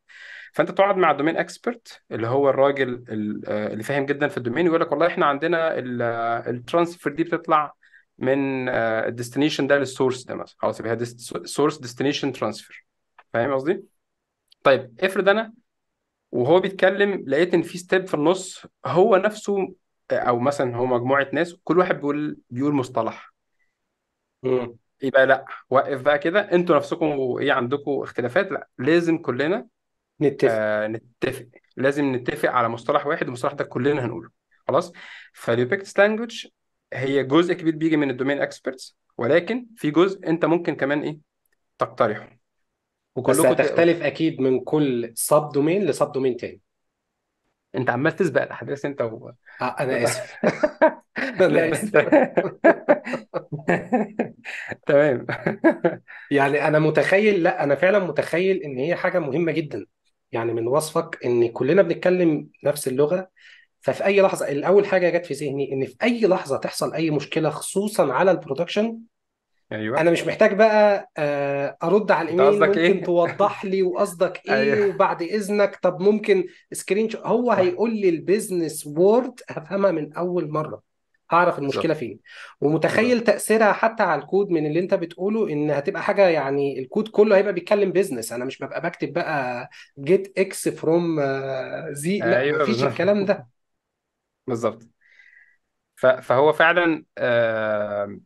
فانت تقعد مع الدومين اكسبرت اللي هو الراجل آه، اللي فاهم جدا في الدومين ويقول لك والله احنا عندنا الترانسفير آه، دي بتطلع من الديستنيشن آه، ده للسورس ده مثلا خلاص يبقى سورس ديستنيشن ترانسفير فاهم قصدي؟ طيب افرض انا وهو بيتكلم لقيت ان في ستيب في النص هو نفسه او مثلا هو مجموعه ناس كل واحد بيقول بيقول مصطلح يبقى لا وقف بقى كده انتوا نفسكم ايه عندكم اختلافات لا لازم كلنا نتفق آه نتفق لازم نتفق على مصطلح واحد المصطلح ده كلنا هنقوله خلاص فاليوبيكتس لانجوج هي جزء كبير بيجي من الدومين اكسبرتس ولكن في جزء انت ممكن كمان ايه تقترحه بس وكلكم هتختلف اكيد من كل سب دومين لسب دومين تاني انت عمال تسبق الاحداث انت و... آه انا اسف [LAUGHS] انا اسف [LAUGHS] تمام يعني انا متخيل لا انا فعلا متخيل ان هي حاجه مهمه جدا يعني من وصفك ان كلنا بنتكلم نفس اللغه ففي اي لحظه الاول حاجه جت في ذهني ان في اي لحظه تحصل اي مشكله خصوصا على البرودكشن ايوه انا مش محتاج بقى آه، ارد على انت الايميل قصدك ممكن ايه؟ توضح لي [LAUGHS] وقصدك ايه ايوه وبعد اذنك طب ممكن سكرين شوت هو صح هيقول لي البيزنس وورد هفهمها من اول مره هعرف المشكله بالظبط فين ومتخيل بالظبط تاثيرها حتى على الكود من اللي انت بتقوله ان هتبقى حاجه يعني الكود كله هيبقى بيتكلم بيزنس انا مش ببقى بكتب بقى جيت اكس فروم زي لا ايوه مفيش بالظبط الكلام ده بالظبط فهو فعلا آه،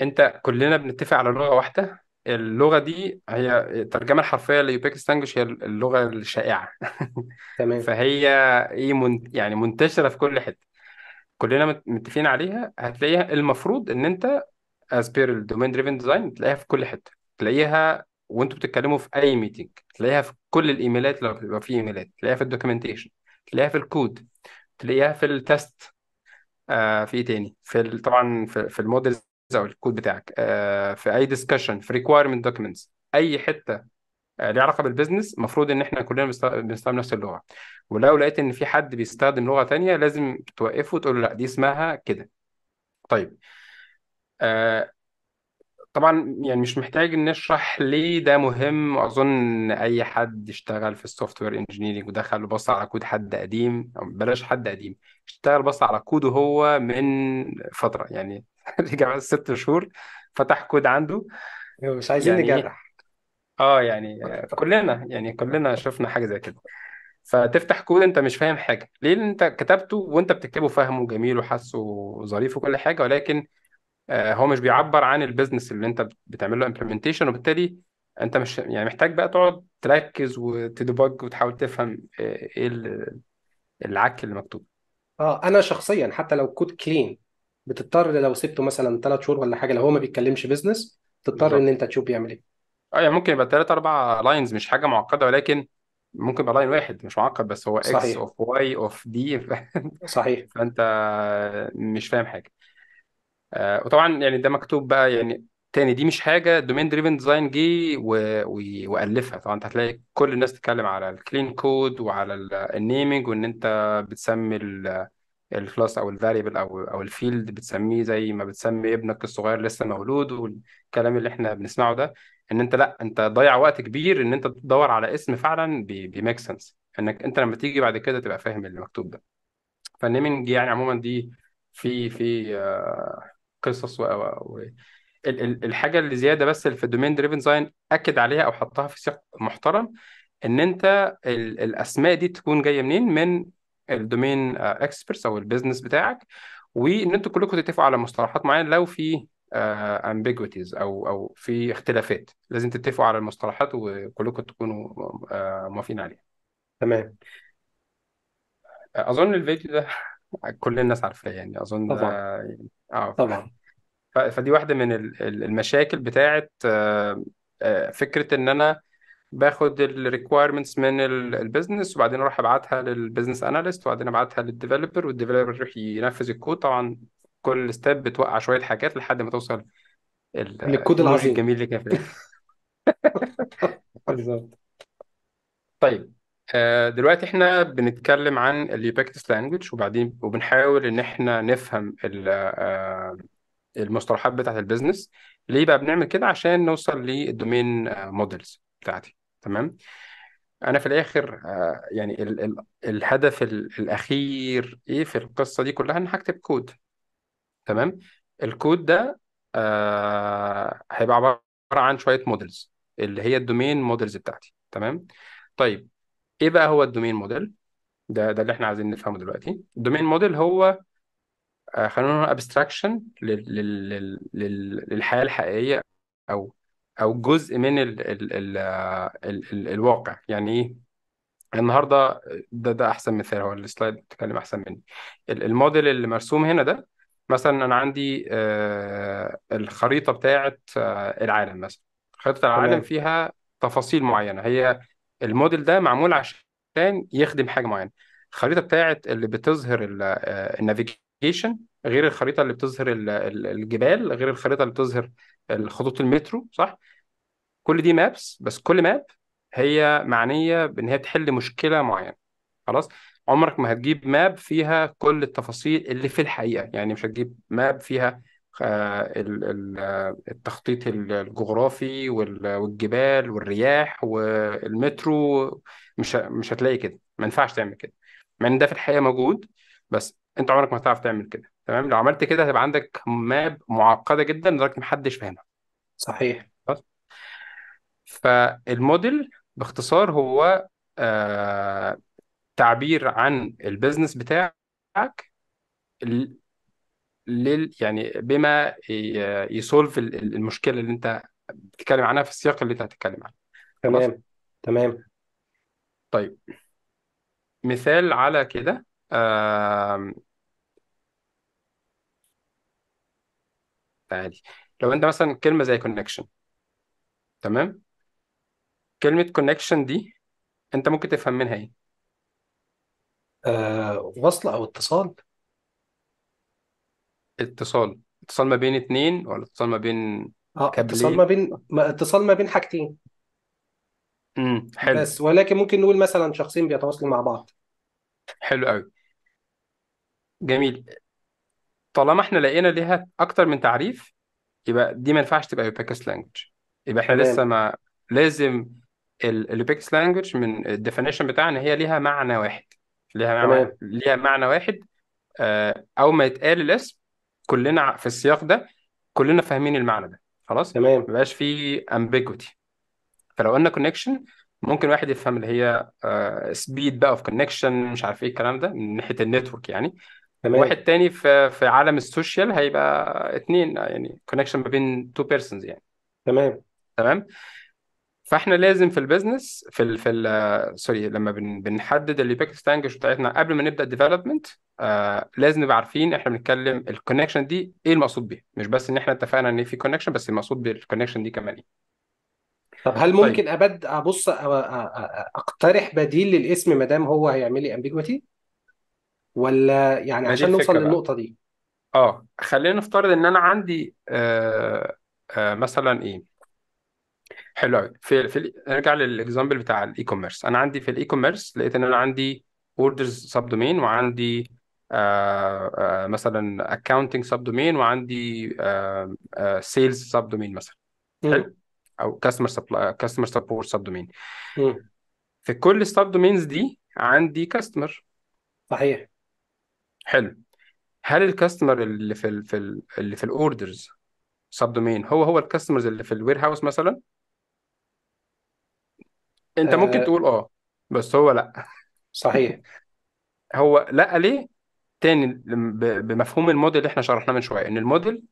انت كلنا بنتفق على لغه واحده اللغه دي هي الترجمه الحرفيه ليوبيكستانجوش هي اللغه الشائعه تمام [LAUGHS] فهي ايه من يعني منتشره في كل حته كلنا متفقين عليها هتلاقيها المفروض ان انت اسبير الدومين دريفن ديزاين تلاقيها في كل حته تلاقيها وانتوا بتتكلموا في اي ميتنج تلاقيها في كل الايميلات لو بيبقى في ايميلات تلاقيها في الدوكيومنتيشن تلاقيها في الكود تلاقيها في التست آه في ايه تاني في طبعا في, في المودلز او الكود بتاعك آه، في اي ديسكشن في ريكوايرمنت دوكيمنتس اي حته آه، ليها علاقه بالبيزنس المفروض ان احنا كلنا بنستخدم نفس اللغه ولو لقيت ان في حد بيستخدم لغه ثانيه لازم توقفه وتقول له لا دي اسمها كده طيب آه، طبعا يعني مش محتاج نشرح ليه ده مهم اظن اي حد اشتغل في السوفت وير انجينيرنج ودخل وبص على كود حد قديم بلاش حد قديم اشتغل بص على كوده هو من فتره يعني رجع بعد ست شهور فتح كود عنده مش أيوة، عايزين يعني نجرح اه يعني كلنا يعني كلنا أيوة. شفنا حاجه زي كده فتفتح كود انت مش فاهم حاجه ليه اللي انت كتبته وانت بتكتبه فاهمه جميل وحاسه ظريف وكل حاجه ولكن آه، هو مش بيعبر عن البيزنس اللي انت بتعمل له امبلمنتيشن وبالتالي انت مش يعني محتاج بقى تقعد تركز وتديبج وتحاول تفهم آه، ايه العك اللي مكتوب اه انا شخصيا حتى لو كود كلين بتضطر لو سبته مثلا ثلاث شهور ولا حاجه لو هو ما بيتكلمش بيزنس تضطر ان بالظبط انت تشوف بيعمل ايه اه يعني ممكن يبقى ثلاث أربع لاينز مش حاجة معقدة ولكن ممكن يبقى لاين واحد مش معقد بس هو اكس صحيح اوف واي اوف دي صحيح [LAUGHS] فأنت مش فاهم حاجة آه، وطبعا يعني ده مكتوب بقى يعني تاني دي مش حاجة دومين دريفن ديزاين جه و- و- وألفها طبعا انت هتلاقي كل الناس تتكلم على الكلين كود وعلى النيمنج وإن أنت بتسمي ال الكلاس او الفاريبل او او الفيلد بتسميه زي ما بتسمي ابنك الصغير لسه مولود والكلام اللي احنا بنسمعه ده ان انت لا انت ضيع وقت كبير ان انت تدور على اسم فعلا بيميك سنس انك انت لما تيجي بعد كده تبقى فاهم اللي مكتوب ده فالنيمنج يعني عموما دي في في آه، قصص و, و... الحاجه اللي زياده بس في الدومين دريفن ديزاين اكد عليها او حطها في سياق محترم ان انت الاسماء دي تكون جايه منين من الدومين اكسبرتس آه، او البيزنس بتاعك وان انتوا كلكم تتفقوا على مصطلحات معينه لو في امبيجوتيز آه، او او في اختلافات لازم تتفقوا على المصطلحات وكلكم تكونوا آه، موافقين عليها تمام اظن الفيديو ده [LAUGHS] كل الناس عارفاه يعني اظن طبعا اه طبعا فدي واحده من المشاكل بتاعه فكره ان انا باخد الريكوايرمنتس من البيزنس وبعدين اروح ابعتها للبيزنس اناليست وبعدين ابعتها للديفلوبر والديفلوبر يروح ينفذ الكود طبعا كل ستيب بتوقع شويه حاجات لحد ما توصل للكود العظيم الجميل اللي كان في [LAUGHS] بالظبط طيب آه، دلوقتي احنا بنتكلم عن اليوبيكتس لانجوج وبعدين وبنحاول ان احنا نفهم آه، المصطلحات بتاعت البيزنس ليه بقى بنعمل كده عشان نوصل للدومين مودلز بتاعتي تمام انا في الاخر آه، يعني ال ال الهدف ال- الاخير ايه في القصه دي كلها ان هكتب كود تمام الكود ده آه هيبقى عباره عن شويه موديلز اللي هي الدومين موديلز بتاعتي تمام طيب ايه بقى هو الدومين موديل ده ده اللي احنا عايزين نفهمه دلوقتي الدومين موديل هو آه، خلينا نقول ابستراكشن للحياه الحقيقيه او او جزء من الـ الـ الـ الـ الـ الواقع يعني ايه النهارده ده ده احسن مثال هو السلايد بتتكلم احسن مني الموديل اللي مرسوم هنا ده مثلا انا عندي آه الخريطه بتاعه آه العالم مثلا خريطه العالم تمام فيها تفاصيل معينه هي الموديل ده معمول عشان يخدم حاجه معينه الخريطه بتاعه اللي بتظهر آه، النافيجيشن غير الخريطه اللي بتظهر الجبال غير الخريطه اللي بتظهر خطوط المترو صح كل دي مابس بس كل ماب هي معنيه بان هي تحل مشكله معينه خلاص عمرك ما هتجيب ماب فيها كل التفاصيل اللي في الحقيقه يعني مش هتجيب ماب فيها آه، التخطيط الجغرافي والجبال والرياح والمترو مش مش هتلاقي كده ما ينفعش تعمل كده مع ان ده في الحقيقه موجود بس انت عمرك ما هتعرف تعمل كده تمام لو عملت كده هتبقى عندك ماب معقده جدا لدرجه محدش فاهمها صحيح فالموديل باختصار هو آه، تعبير عن البيزنس بتاعك لل يعني بما يسولف المشكله اللي انت بتتكلم عنها في السياق اللي انت هتتكلم عنه خلاص تمام تمام طيب مثال على كده عادي لو انت مثلا كلمه زي كونكشن تمام كلمه كونكشن دي انت ممكن تفهم منها ايه آه وصل او اتصال اتصال اتصال ما بين اتنين ولا اتصال ما بين اه اتصال كابلين ما بين ما اتصال ما بين حاجتين امم حلو بس ولكن ممكن نقول مثلا شخصين بيتواصلوا مع بعض حلو قوي جميل طالما احنا لقينا ليها اكتر من تعريف يبقى دي ما ينفعش تبقى يوبيكس لانجوج يبقى احنا لسه ما لازم اليوبيكس لانجوج من الديفينيشن بتاعها ان هي ليها معنى واحد ليها معنى تمام ليها معنى واحد آه، او اول ما يتقال الاسم كلنا في السياق ده كلنا فاهمين المعنى ده خلاص ما تمام بقاش فيه امبيجوتي فلو قلنا كونكشن ممكن واحد يفهم اللي هي سبيد آه، بقى اوف كونكشن مش عارف ايه الكلام ده من ناحيه النتورك يعني تمام واحد تاني في في عالم السوشيال هيبقى اتنين يعني كونكشن ما بين تو بيرسونز يعني تمام تمام فاحنا لازم في البيزنس في الـ في سوري لما بن بنحدد الايبكتيف تانجش بتاعتنا قبل ما نبدا ديفلوبمنت آه لازم نبقى عارفين احنا بنتكلم الكونكشن دي ايه المقصود بيها مش بس ان احنا اتفقنا ان في كونكشن بس المقصود بالكونكشن دي كمان ايه طب هل طيب ممكن ابد ابص اقترح بديل للاسم ما دام هو هيعمل لي امبيجوتي؟ ولا يعني ما دي عشان نوصل الفكرة بقى للنقطة دي اه خلينا نفترض ان انا عندي آه آه مثلا ايه حلو قوي في في نرجع للاكزامبل بتاع الاي كوميرس انا عندي في الاي كوميرس لقيت ان انا عندي اوردرز سب دومين وعندي آه آه مثلا اكاونتنج سب دومين وعندي سيلز سب دومين مثلا حلو او كاستمر سبلاي كاستمر سبورت سب دومين في كل السب دومينز دي عندي كاستمر صحيح حلو هل الكاستمر اللي في الـ في الـ اللي في الاوردرز سب دومين هو هو الكاستمرز اللي في الوير هاوس مثلا انت آه. ممكن آه تقول اه بس هو لا صحيح [LAUGHS] هو لا ليه تاني بمفهوم الموديل اللي احنا شرحناه من شويه ان الموديل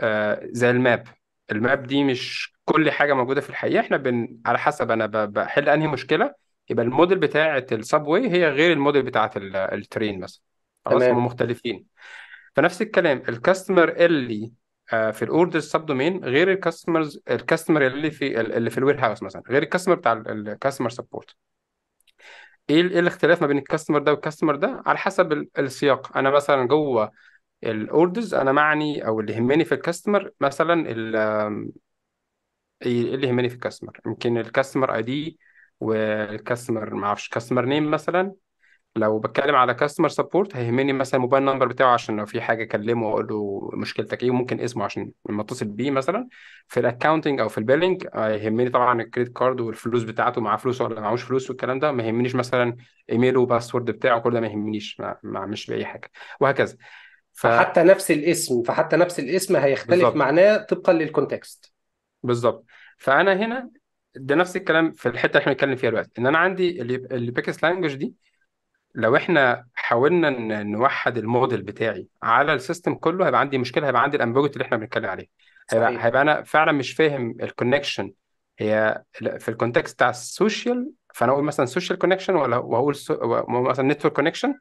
آه زي الماب الماب دي مش كل حاجه موجوده في الحقيقه احنا بن على حسب انا بحل انهي مشكله يبقى الموديل بتاعه السبوي هي غير الموديل بتاعه الترين مثلا خلاص تمام هم مختلفين فنفس الكلام الكاستمر آه، اللي في الاوردر سب دومين غير الكاستمرز الكاستمر اللي في اللي في الوير هاوس مثلا غير الكاستمر بتاع الكاستمر سبورت ايه, ايه الاختلاف ما بين الكاستمر ده والكاستمر ده على حسب السياق انا مثلا جوه الاوردرز انا معني او اللي يهمني في الكاستمر مثلا ايه اللي يهمني في الكاستمر يمكن الكاستمر اي دي والكاستمر ما اعرفش كاستمر نيم مثلا لو بتكلم على كاستمر سبورت هيهمني مثلا الموبايل نمبر بتاعه عشان لو في حاجه اكلمه واقول له مشكلتك ايه وممكن اسمه عشان لما اتصل بيه مثلا في الاكونتنج او في البيلنج آه، هيهمني طبعا الكريدت كارد والفلوس بتاعته معاه فلوس ولا معهوش فلوس والكلام ده ما يهمنيش مثلا ايميله وباسورد بتاعه كل ده ما يهمنيش ما, مش باي حاجه وهكذا ف... فحتى نفس الاسم فحتى نفس الاسم هيختلف بالزبط. معناه طبقا للكونتكست بالظبط فانا هنا ده نفس الكلام في الحته اللي احنا بنتكلم فيها دلوقتي ان انا عندي البيكس لانجوج دي لو احنا حاولنا نوحد الموديل بتاعي على السيستم كله هيبقى عندي مشكله هيبقى عندي الامبيجوتي اللي احنا بنتكلم عليه هيبقى, هيبقى انا فعلا مش فاهم الكونكشن هي في الكونتكست بتاع السوشيال فانا اقول مثلا سوشيال كونكشن ولا واقول مثلا نتورك كونكشن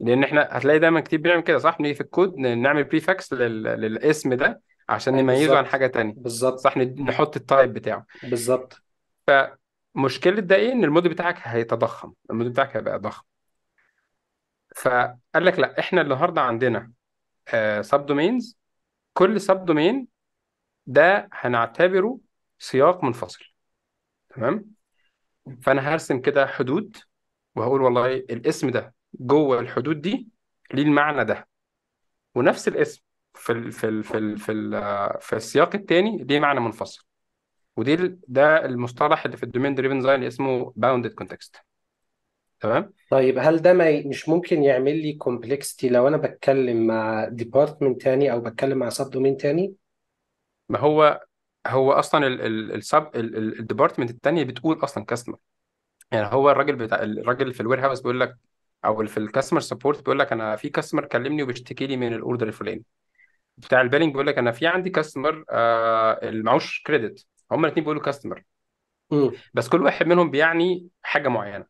لان احنا هتلاقي دايما كتير بنعمل كده صح نيجي في الكود نعمل بريفكس للاسم ده عشان نميزه أيوة، بالظبط. عن حاجه تانية بالظبط صح نحط التايب بتاعه بالظبط فمشكله ده ايه ان الموديل بتاعك هيتضخم الموديل بتاعك هيبقى ضخم فقال لك لا احنا النهارده عندنا سب آه، دومينز كل سب دومين ده هنعتبره سياق منفصل تمام فانا هرسم كده حدود وهقول والله الاسم ده جوه الحدود دي ليه المعنى ده ونفس الاسم في الـ في الـ في الـ في, الـ آه، في السياق الثاني ليه معنى منفصل ودي ده المصطلح اللي في الدومين دريفن ديزاين اسمه باوندد كونتكست تمام طيب هل ده ما مش ممكن يعمل لي كومبلكستي لو انا بتكلم مع ديبارتمنت تاني او بتكلم مع سب دومين تاني ما هو هو اصلا السب الديبارتمنت الثانيه بتقول اصلا كاستمر يعني هو الراجل بتاع الراجل في الوير هاوس بيقول لك او في الكاستمر سبورت بيقول لك انا في كاستمر كلمني وبيشتكي لي من الاوردر الفلاني بتاع البيلنج بيقول لك انا في عندي كاستمر آه، اللي معهوش كريدت هما الاثنين بيقولوا كاستمر بس كل واحد منهم بيعني حاجه معينه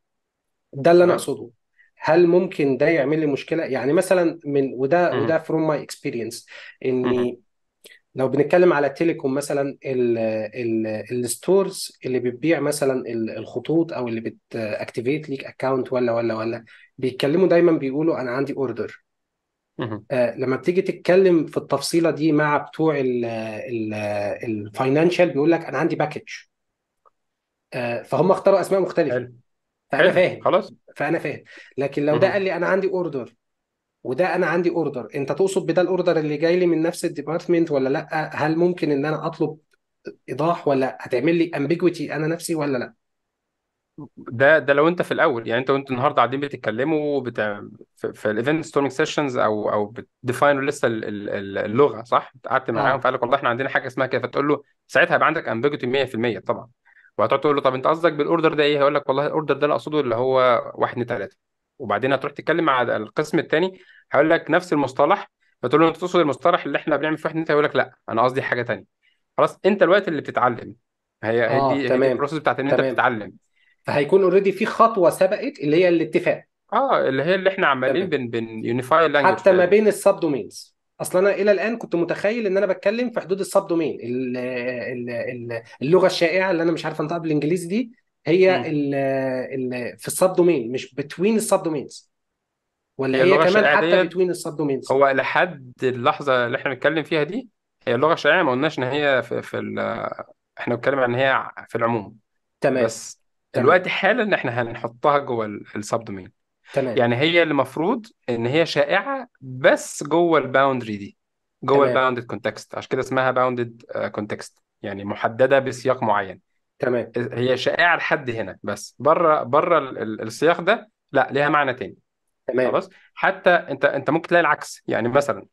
ده اللي انا اقصده هل ممكن ده يعمل لي مشكله يعني مثلا من وده وده فروم ماي اكسبيرينس اني لو بنتكلم على تيليكوم مثلا الـ الـ الستورز اللي بتبيع مثلا الخطوط او اللي بتاكتيفيت ليك اكونت ولا ولا ولا بيتكلموا دايما بيقولوا انا عندي اوردر آه لما بتيجي تتكلم في التفصيله دي مع بتوع الفاينانشال بيقول لك انا عندي باكج آه فهم اختاروا اسماء مختلفه حلو فانا حلو فاهم خلاص فانا فاهم لكن لو ده قال لي انا عندي اوردر وده انا عندي اوردر انت تقصد بده الاوردر اللي جاي لي من نفس الديبارتمنت ولا لا هل ممكن ان انا اطلب ايضاح ولا هتعمل لي امبيجوتي انا نفسي ولا لا ده ده لو انت في الاول يعني انت وانت النهارده قاعدين بتتكلموا بتا... في, في الايفنت ستورمينج سيشنز او او بتديفاينوا لسه ال- ال- اللغه صح؟ قعدت معاهم آه. فقال لك والله احنا عندنا حاجه اسمها كده فتقول له ساعتها هيبقى عندك امبيجوتي 100% طبعا وهتقعد تقول له طب انت قصدك بالاوردر ده ايه هيقول لك والله الاوردر ده انا اقصده اللي هو واحد اثنين ثلاثه وبعدين هتروح تتكلم مع القسم الثاني هيقول لك نفس المصطلح فتقول له انت تقصد المصطلح اللي احنا بنعمل فيه واحد اتنين هيقول لك لا انا قصدي حاجه ثانيه خلاص انت الوقت اللي بتتعلم هي هي اه دي هي دي تمام البروسيس بتاعت ان انت تمام بتتعلم فهيكون اوريدي في خطوه سبقت اللي هي الاتفاق اه اللي هي اللي احنا عمالين تمام بن بن يونيفاي اللانجوج حتى ما بين السب دومينز اصل انا الى الان كنت متخيل ان انا بتكلم في حدود السب دومين اللغه الشائعه اللي انا مش عارف انطقها بالانجليزي دي هي الـ الـ في السب دومين مش بتوين السب دومينز ولا هي, هي كمان حتى بتوين السب دومينز هو لحد اللحظه اللي احنا بنتكلم فيها دي هي اللغه الشائعه ما قلناش ان هي في, في احنا بنتكلم عن هي في العموم تمام بس تمام. دلوقتي حالا احنا هنحطها جوه السب دومين تمام يعني هي اللي المفروض ان هي شائعه بس جوه الباوندري دي جوه تمام الباوندد كونتكست عشان كده اسمها باوندد آه، كونتكست يعني محدده بسياق معين تمام هي شائعه لحد هنا بس بره بره السياق ده لا ليها معنى تاني تمام خلاص حتى انت انت ممكن تلاقي العكس يعني مثلا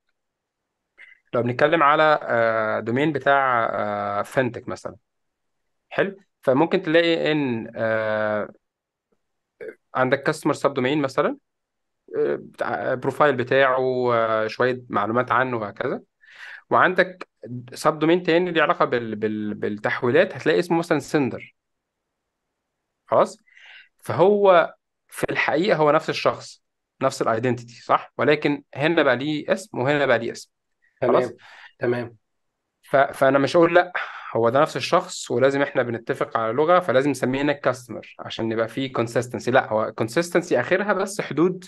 لو بنتكلم على دومين آه، بتاع فنتك آه، مثلا حلو فممكن تلاقي ان عندك كاستمر سب دومين مثلا البروفايل آه، بروفايل بتاعه آه، شويه معلومات عنه وهكذا وعندك سب دومين تاني ليه علاقه بال... بال... بالتحويلات هتلاقي اسمه مثلا سندر خلاص فهو في الحقيقه هو نفس الشخص نفس الايدنتيتي صح ولكن هنا بقى ليه اسم وهنا بقى ليه اسم تمام خلاص تمام ف... فانا مش هقول لا هو ده نفس الشخص ولازم احنا بنتفق على لغه فلازم نسميه هناك كاستمر عشان يبقى فيه كونسيستنسي لا هو كونسيستنسي اخرها بس حدود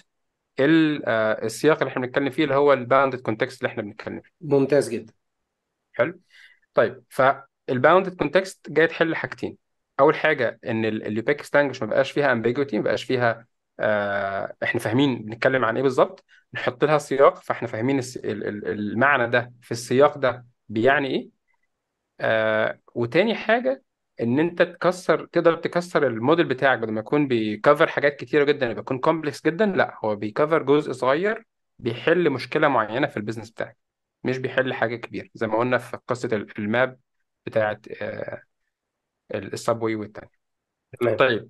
آه، السياق اللي احنا بنتكلم فيه اللي هو الباوندد كونتكست اللي احنا بنتكلم فيه ممتاز جدا حلو طيب فالباوندد كونتكست جاي تحل حاجتين اول حاجه ان اليوبيك لانجوج ما بقاش فيها امبيجوتي ما بقاش فيها آه احنا فاهمين بنتكلم عن ايه بالظبط نحط لها سياق فاحنا فاهمين المعنى ده في السياق ده بيعني ايه آه وتاني حاجه ان انت تكسر تقدر تكسر الموديل بتاعك بدل ما يكون بيكفر حاجات كتيره جدا يبقى يكون كومبلكس جدا لا هو بيكفر جزء صغير بيحل مشكله معينه في البيزنس بتاعك مش بيحل حاجه كبيره زي ما قلنا في قصه الماب بتاعت آه السبوي والتاني طيب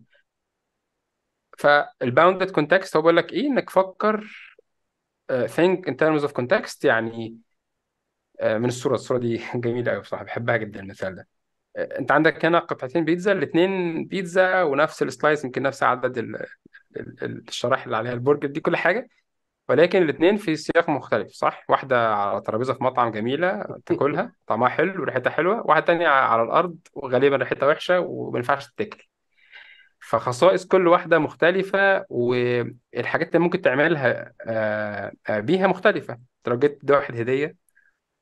فالباوندد كونتكست هو بيقول لك ايه انك فكر ثينك ان تيرمز اوف كونتكست يعني آه، من الصوره الصوره دي [LAUGHS] جميله قوي بصراحه بحبها جدا المثال ده آه، انت عندك هنا قطعتين بيتزا الاثنين بيتزا ونفس السلايس يمكن نفس عدد الشرايح اللي عليها البرجر دي كل حاجه ولكن الاثنين في سياق مختلف صح واحده على ترابيزه في مطعم جميله تاكلها طعمها حلو وريحتها حلوه واحده تانية على الارض وغالبا ريحتها وحشه وما ينفعش تتاكل فخصائص كل واحده مختلفه والحاجات اللي ممكن تعملها آه، بيها مختلفه انت لو جيت تدي واحد هديه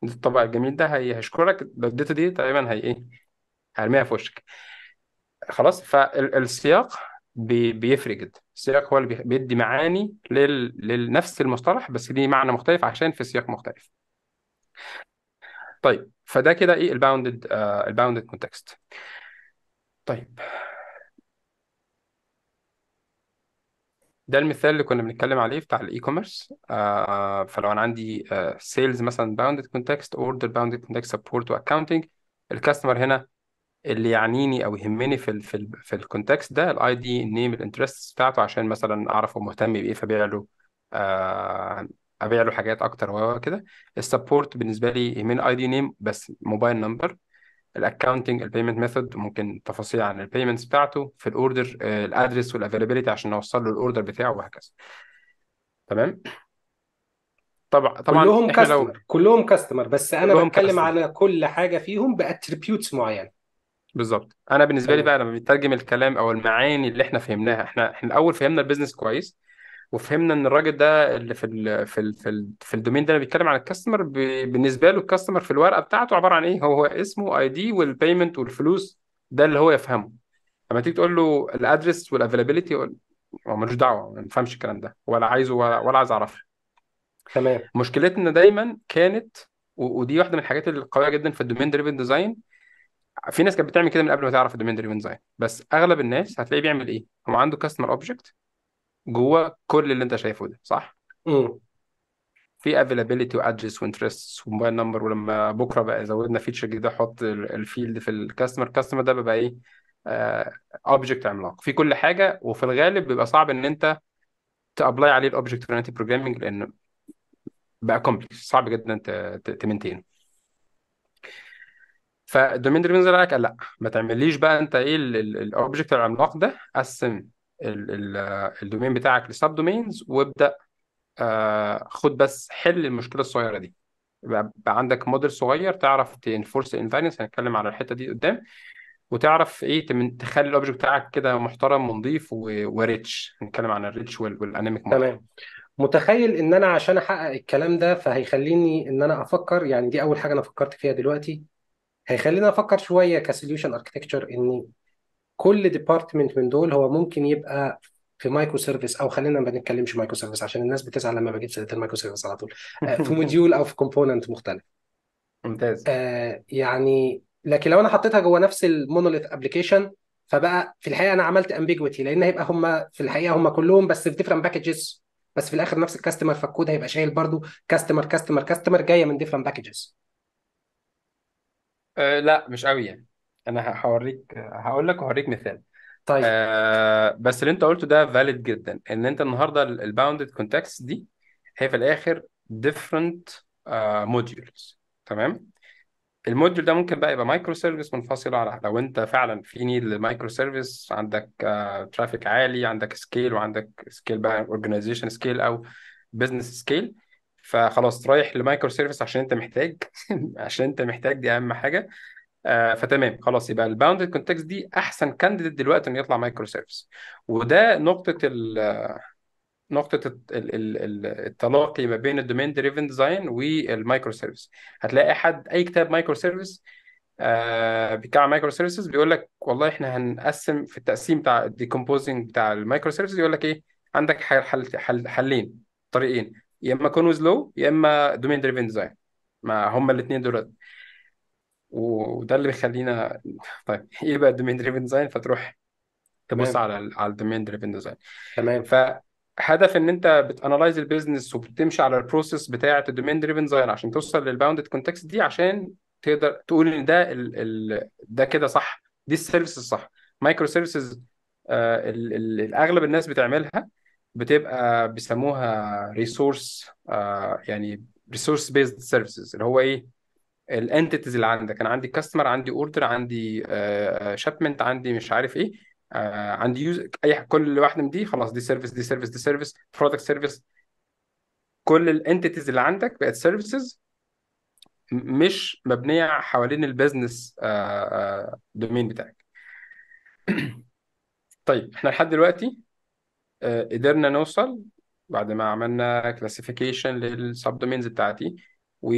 الطبق الجميل ده هي- هيشكرك لو اديته دي تقريبا هي ايه هيرميها في وشك خلاص فالسياق بي- بيفرق جدا السياق هو اللي بيدي معاني لل... لنفس المصطلح بس ليه معنى مختلف عشان في سياق مختلف طيب فده كده ايه الباوندد الباوندد كونتكست طيب ده المثال اللي كنا بنتكلم عليه بتاع الاي كوميرس آه فلو انا عندي سيلز آه مثلا باوندد كونتكست اوردر باوندد كونتكست سبورت واكونتنج الكاستمر هنا اللي يعنيني او يهمني في الـ في الـ في الكونتكست ده الاي دي نيم الانترست بتاعته عشان مثلا اعرف هو مهتم بايه فابيع له آه ابيع له حاجات اكتر وكده السبورت بالنسبه لي يهمني اي دي نيم بس موبايل نمبر الاكونتنج البيمنت ميثود ممكن تفاصيل عن البيمنتس بتاعته في الاوردر الادرس والافيلابيلتي عشان نوصل له الاوردر بتاعه وهكذا تمام طبعا طبعا كلهم كاستمر لو كلهم كاستمر بس انا كلهم بتكلم كاستمر. على كل حاجه فيهم باتريبيوتس معينه بالظبط انا بالنسبه لي بقى لما بيترجم الكلام او المعاني اللي احنا فهمناها احنا احنا الاول فهمنا البيزنس كويس وفهمنا ان الراجل ده اللي في الـ في الـ في, الـ في الدومين ده اللي بيتكلم عن الكاستمر بالنسبه له الكاستمر في الورقه بتاعته عباره عن ايه هو هو اسمه اي دي والبيمنت والفلوس ده اللي هو يفهمه لما تيجي تقول له الادرس والافيلابيلتي هو ملوش دعوه ما بيفهمش الكلام ده ولا عايزه ولا, ولا عايز اعرفه تمام مشكلتنا دايما كانت ودي واحده من الحاجات القويه جدا في الدومين دريفن ديزاين في ناس كانت بتعمل كده من قبل ما تعرف الدومين دريفن ديزاين بس اغلب الناس هتلاقيه بيعمل ايه هو عنده كاستمر اوبجكت جوه كل اللي انت شايفه ده صح؟ امم في افيلابيلتي وادجس وانترستس وموبايل نمبر ولما بكره بقى زودنا فيتشر جديده احط الفيلد في الكاستمر الكاستمر ده بيبقى ايه اوبجكت آه، عملاق في كل حاجه وفي الغالب بيبقى صعب ان انت تابلاي عليه الاوبجكت اورينتد بروجرامنج لان بقى كومبلكس صعب جدا تمنتين فالدومين دريفن قال لا ما تعمليش بقى انت ايه الاوبجكت العملاق ده قسم الدومين بتاعك لسب دومينز وابدا آه، خد بس حل المشكله الصغيره دي يبقى عندك موديل صغير تعرف تنفورس الانفاليدنس هنتكلم على الحته دي قدام وتعرف ايه تخلي الاوبجكت بتاعك كده محترم ونضيف وريتش هنتكلم عن الريتش والاناميك تمام متخيل ان انا عشان احقق الكلام ده فهيخليني ان انا افكر يعني دي اول حاجه انا فكرت فيها دلوقتي هيخليني افكر شويه كسوليوشن اركتكتشر ان كل ديبارتمنت من دول هو ممكن يبقى في مايكرو سيرفيس او خلينا ما بنتكلمش مايكرو سيرفيس عشان الناس بتزعل لما بجيب سيره المايكرو سيرفيس على طول آه، في موديول [LAUGHS] او في كومبوننت مختلف ممتاز آه يعني لكن لو انا حطيتها جوه نفس المونوليث ابلكيشن فبقى في الحقيقه انا عملت امبيجوتي لان هيبقى هم في الحقيقه هم كلهم بس في ديفرنت باكجز بس في الاخر نفس الكاستمر فالكود هيبقى شايل برضو كاستمر كاستمر كاستمر جايه من ديفرنت باكجز أه لا مش قوي يعني انا هوريك هقول لك وهوريك مثال طيب آه بس اللي انت قلته ده valid جدا ان انت النهارده الباوندد كونتكست دي هي في الاخر different موديولز آه، تمام الموديول ده ممكن بقى يبقى مايكرو سيرفيس منفصله على لو انت فعلا في نيد للمايكرو سيرفيس عندك ترافيك آه، uh, عالي عندك سكيل وعندك سكيل بقى اورجانيزيشن سكيل او بزنس سكيل فخلاص رايح لمايكرو سيرفيس عشان انت محتاج [LAUGHS] عشان انت محتاج دي اهم حاجه آه فتمام خلاص يبقى الباوندد كونتكست دي احسن كانديديت دلوقتي انه يطلع مايكرو سيرفيس وده نقطه ال آه، نقطة التلاقي ما بين الدومين دريفن ديزاين والمايكرو سيرفيس هتلاقي احد اي كتاب مايكرو آه، سيرفيس بتاع مايكرو سيرفيسز بيقول لك والله احنا هنقسم في التقسيم بتاع الديكومبوزنج بتاع المايكرو سيرفيسز يقول لك ايه عندك حل حل حلين طريقين يا اما كونوز لو يا اما دومين دريفن ديزاين ما هما الاثنين دولت وده اللي بيخلينا [LAUGHS] طيب ايه بقى الدومين دريفن ديزاين فتروح تبص تمام على على الدومين دريفن ديزاين تمام فهدف ان انت بتانلايز البيزنس وبتمشي على البروسيس بتاعه الدومين دريفن ديزاين عشان توصل للباوندد كونتكست دي عشان تقدر تقول ان ده ال ال ده كده صح دي السيرفيس الصح مايكرو سيرفيسز آه الاغلب الناس بتعملها بتبقى بيسموها ريسورس آه يعني ريسورس بيزد سيرفيسز اللي هو ايه الانتيتيز اللي عندك انا عندي كاستمر عندي اوردر عندي شيبمنت آه، عندي مش عارف ايه آه، عندي يوز اي كل واحده من دي خلاص دي سيرفيس دي سيرفيس دي سيرفيس برودكت سيرفيس كل الانتيتيز اللي عندك بقت سيرفيسز مش مبنيه حوالين البيزنس دومين آه، بتاعك [CLEARS THROAT] طيب احنا لحد دلوقتي قدرنا نوصل بعد ما عملنا كلاسيفيكيشن للسب دومينز بتاعتي و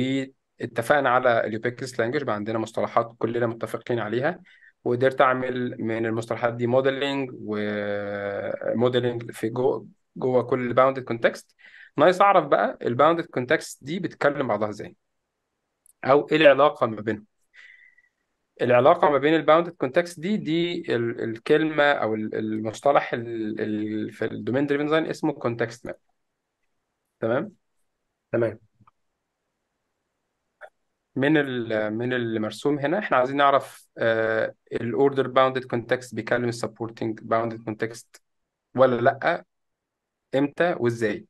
اتفقنا على اليوبيكس لانجوج بقى عندنا مصطلحات كلنا متفقين عليها وقدرت اعمل من المصطلحات دي موديلنج وموديلنج في جو جوه كل باوندد كونتكست نايس اعرف بقى الباوندد كونتكست دي بتتكلم بعضها ازاي او ايه العلاقه ما بينهم العلاقه ما بين الباوندد كونتكست دي دي الكلمه او المصطلح في الدومين دريفن ديزاين اسمه كونتكست ماب تمام تمام من ال من المرسوم هنا احنا عايزين نعرف الاوردر باوندد كونتكست بيكلم السبورتنج باوندد كونتكست ولا لا امتى وازاي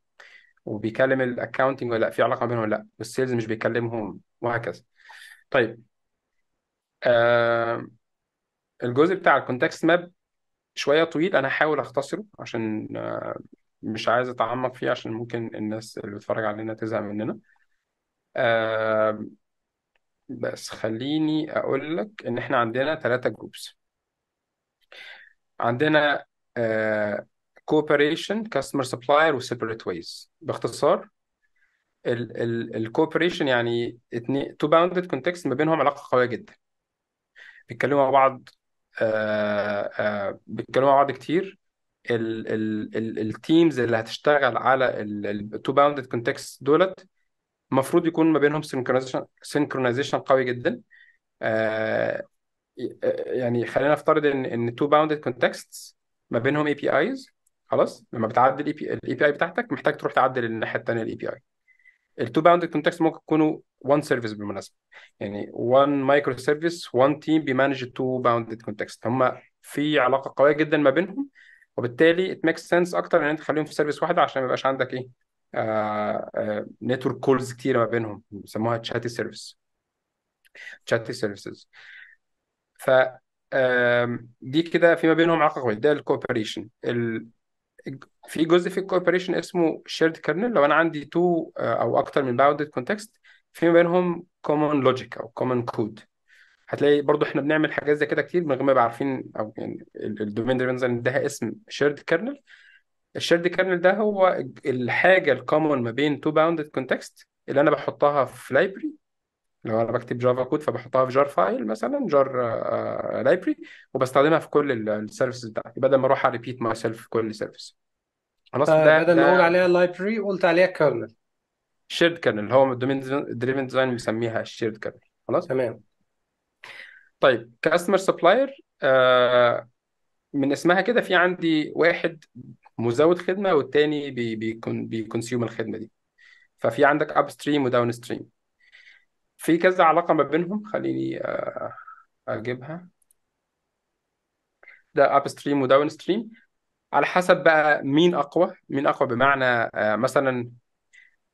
وبيكلم الاكونتنج ولا لا في علاقه بينهم ولا لا والسيلز مش بيكلمهم وهكذا طيب آه الجزء بتاع الكونتكست ماب شويه طويل انا هحاول اختصره عشان آه مش عايز اتعمق فيه عشان ممكن الناس اللي بتتفرج علينا تزهق مننا آه بس خليني اقول لك ان احنا عندنا ثلاثة جروبس عندنا كوبريشن كاستمر سبلاير وسيبريت ويز باختصار الكوبريشن يعني اتنين تو باوندد كونتكست ما بينهم علاقة قوية جدا بيتكلموا مع بعض آه، آه، بيتكلموا مع بعض كتير التيمز اللي هتشتغل على التو باوندد كونتكست دولت المفروض يكون ما بينهم سينكرونايزيشن سينكرونايزيشن قوي جدا آه، آه، يعني خلينا نفترض ان ان تو باوندد كونتكست ما بينهم اي بي ايز خلاص لما بتعدل الاي بي اي بتاعتك محتاج تروح تعدل الناحيه الثانيه الاي بي اي التو باوندد كونتكست ممكن يكونوا وان سيرفيس بالمناسبه يعني وان مايكرو سيرفيس وان تيم بيمانج تو باوندد كونتكست هم في علاقه قويه جدا ما بينهم وبالتالي ات ميكس سنس اكتر ان انت تخليهم في سيرفيس واحده عشان ما يبقاش عندك ايه نتورك آه، كولز آه، كتيره ما بينهم بيسموها تشاتي سيرفيس تشاتي سيرفيسز ف دي كده في ما بينهم علاقه قويه ده الكوبريشن ال... في جزء في الكوبريشن اسمه شيرد كيرنل لو انا عندي تو آه، او اكتر من باوندد كونتكست في ما بينهم كومن لوجيك او كومن كود هتلاقي برضو احنا بنعمل حاجات زي كده كتير من غير ما يبقى عارفين او يعني الدومين ده بنزل اسم شيرد كيرنل الشيرد كيرنل ده هو الحاجه الكومون ما بين تو باوندد كونتكست اللي انا بحطها في لايبرري لو انا بكتب جافا كود فبحطها في جار فايل مثلا جار آه، لايبرري وبستخدمها في كل السيرفيسز بتاعتي بدل ما اروح ريبيت ماي سيلف في كل سيرفيس خلاص طيب، ده بدل ما اقول عليها لايبرري قلت عليها كيرنل شيرد كيرنل هو الدومين دريفن ديزاين مسميها الشيرد كيرنل خلاص تمام طيب كاستمر آه، سبلاير من اسمها كده في عندي واحد مزود خدمه والتاني بيكون بيكونسيوم الخدمه دي ففي عندك اب ستريم وداون ستريم في كذا علاقه ما بينهم خليني آه، اجيبها ده اب ستريم وداون ستريم على حسب بقى مين اقوى مين اقوى بمعنى آه، مثلا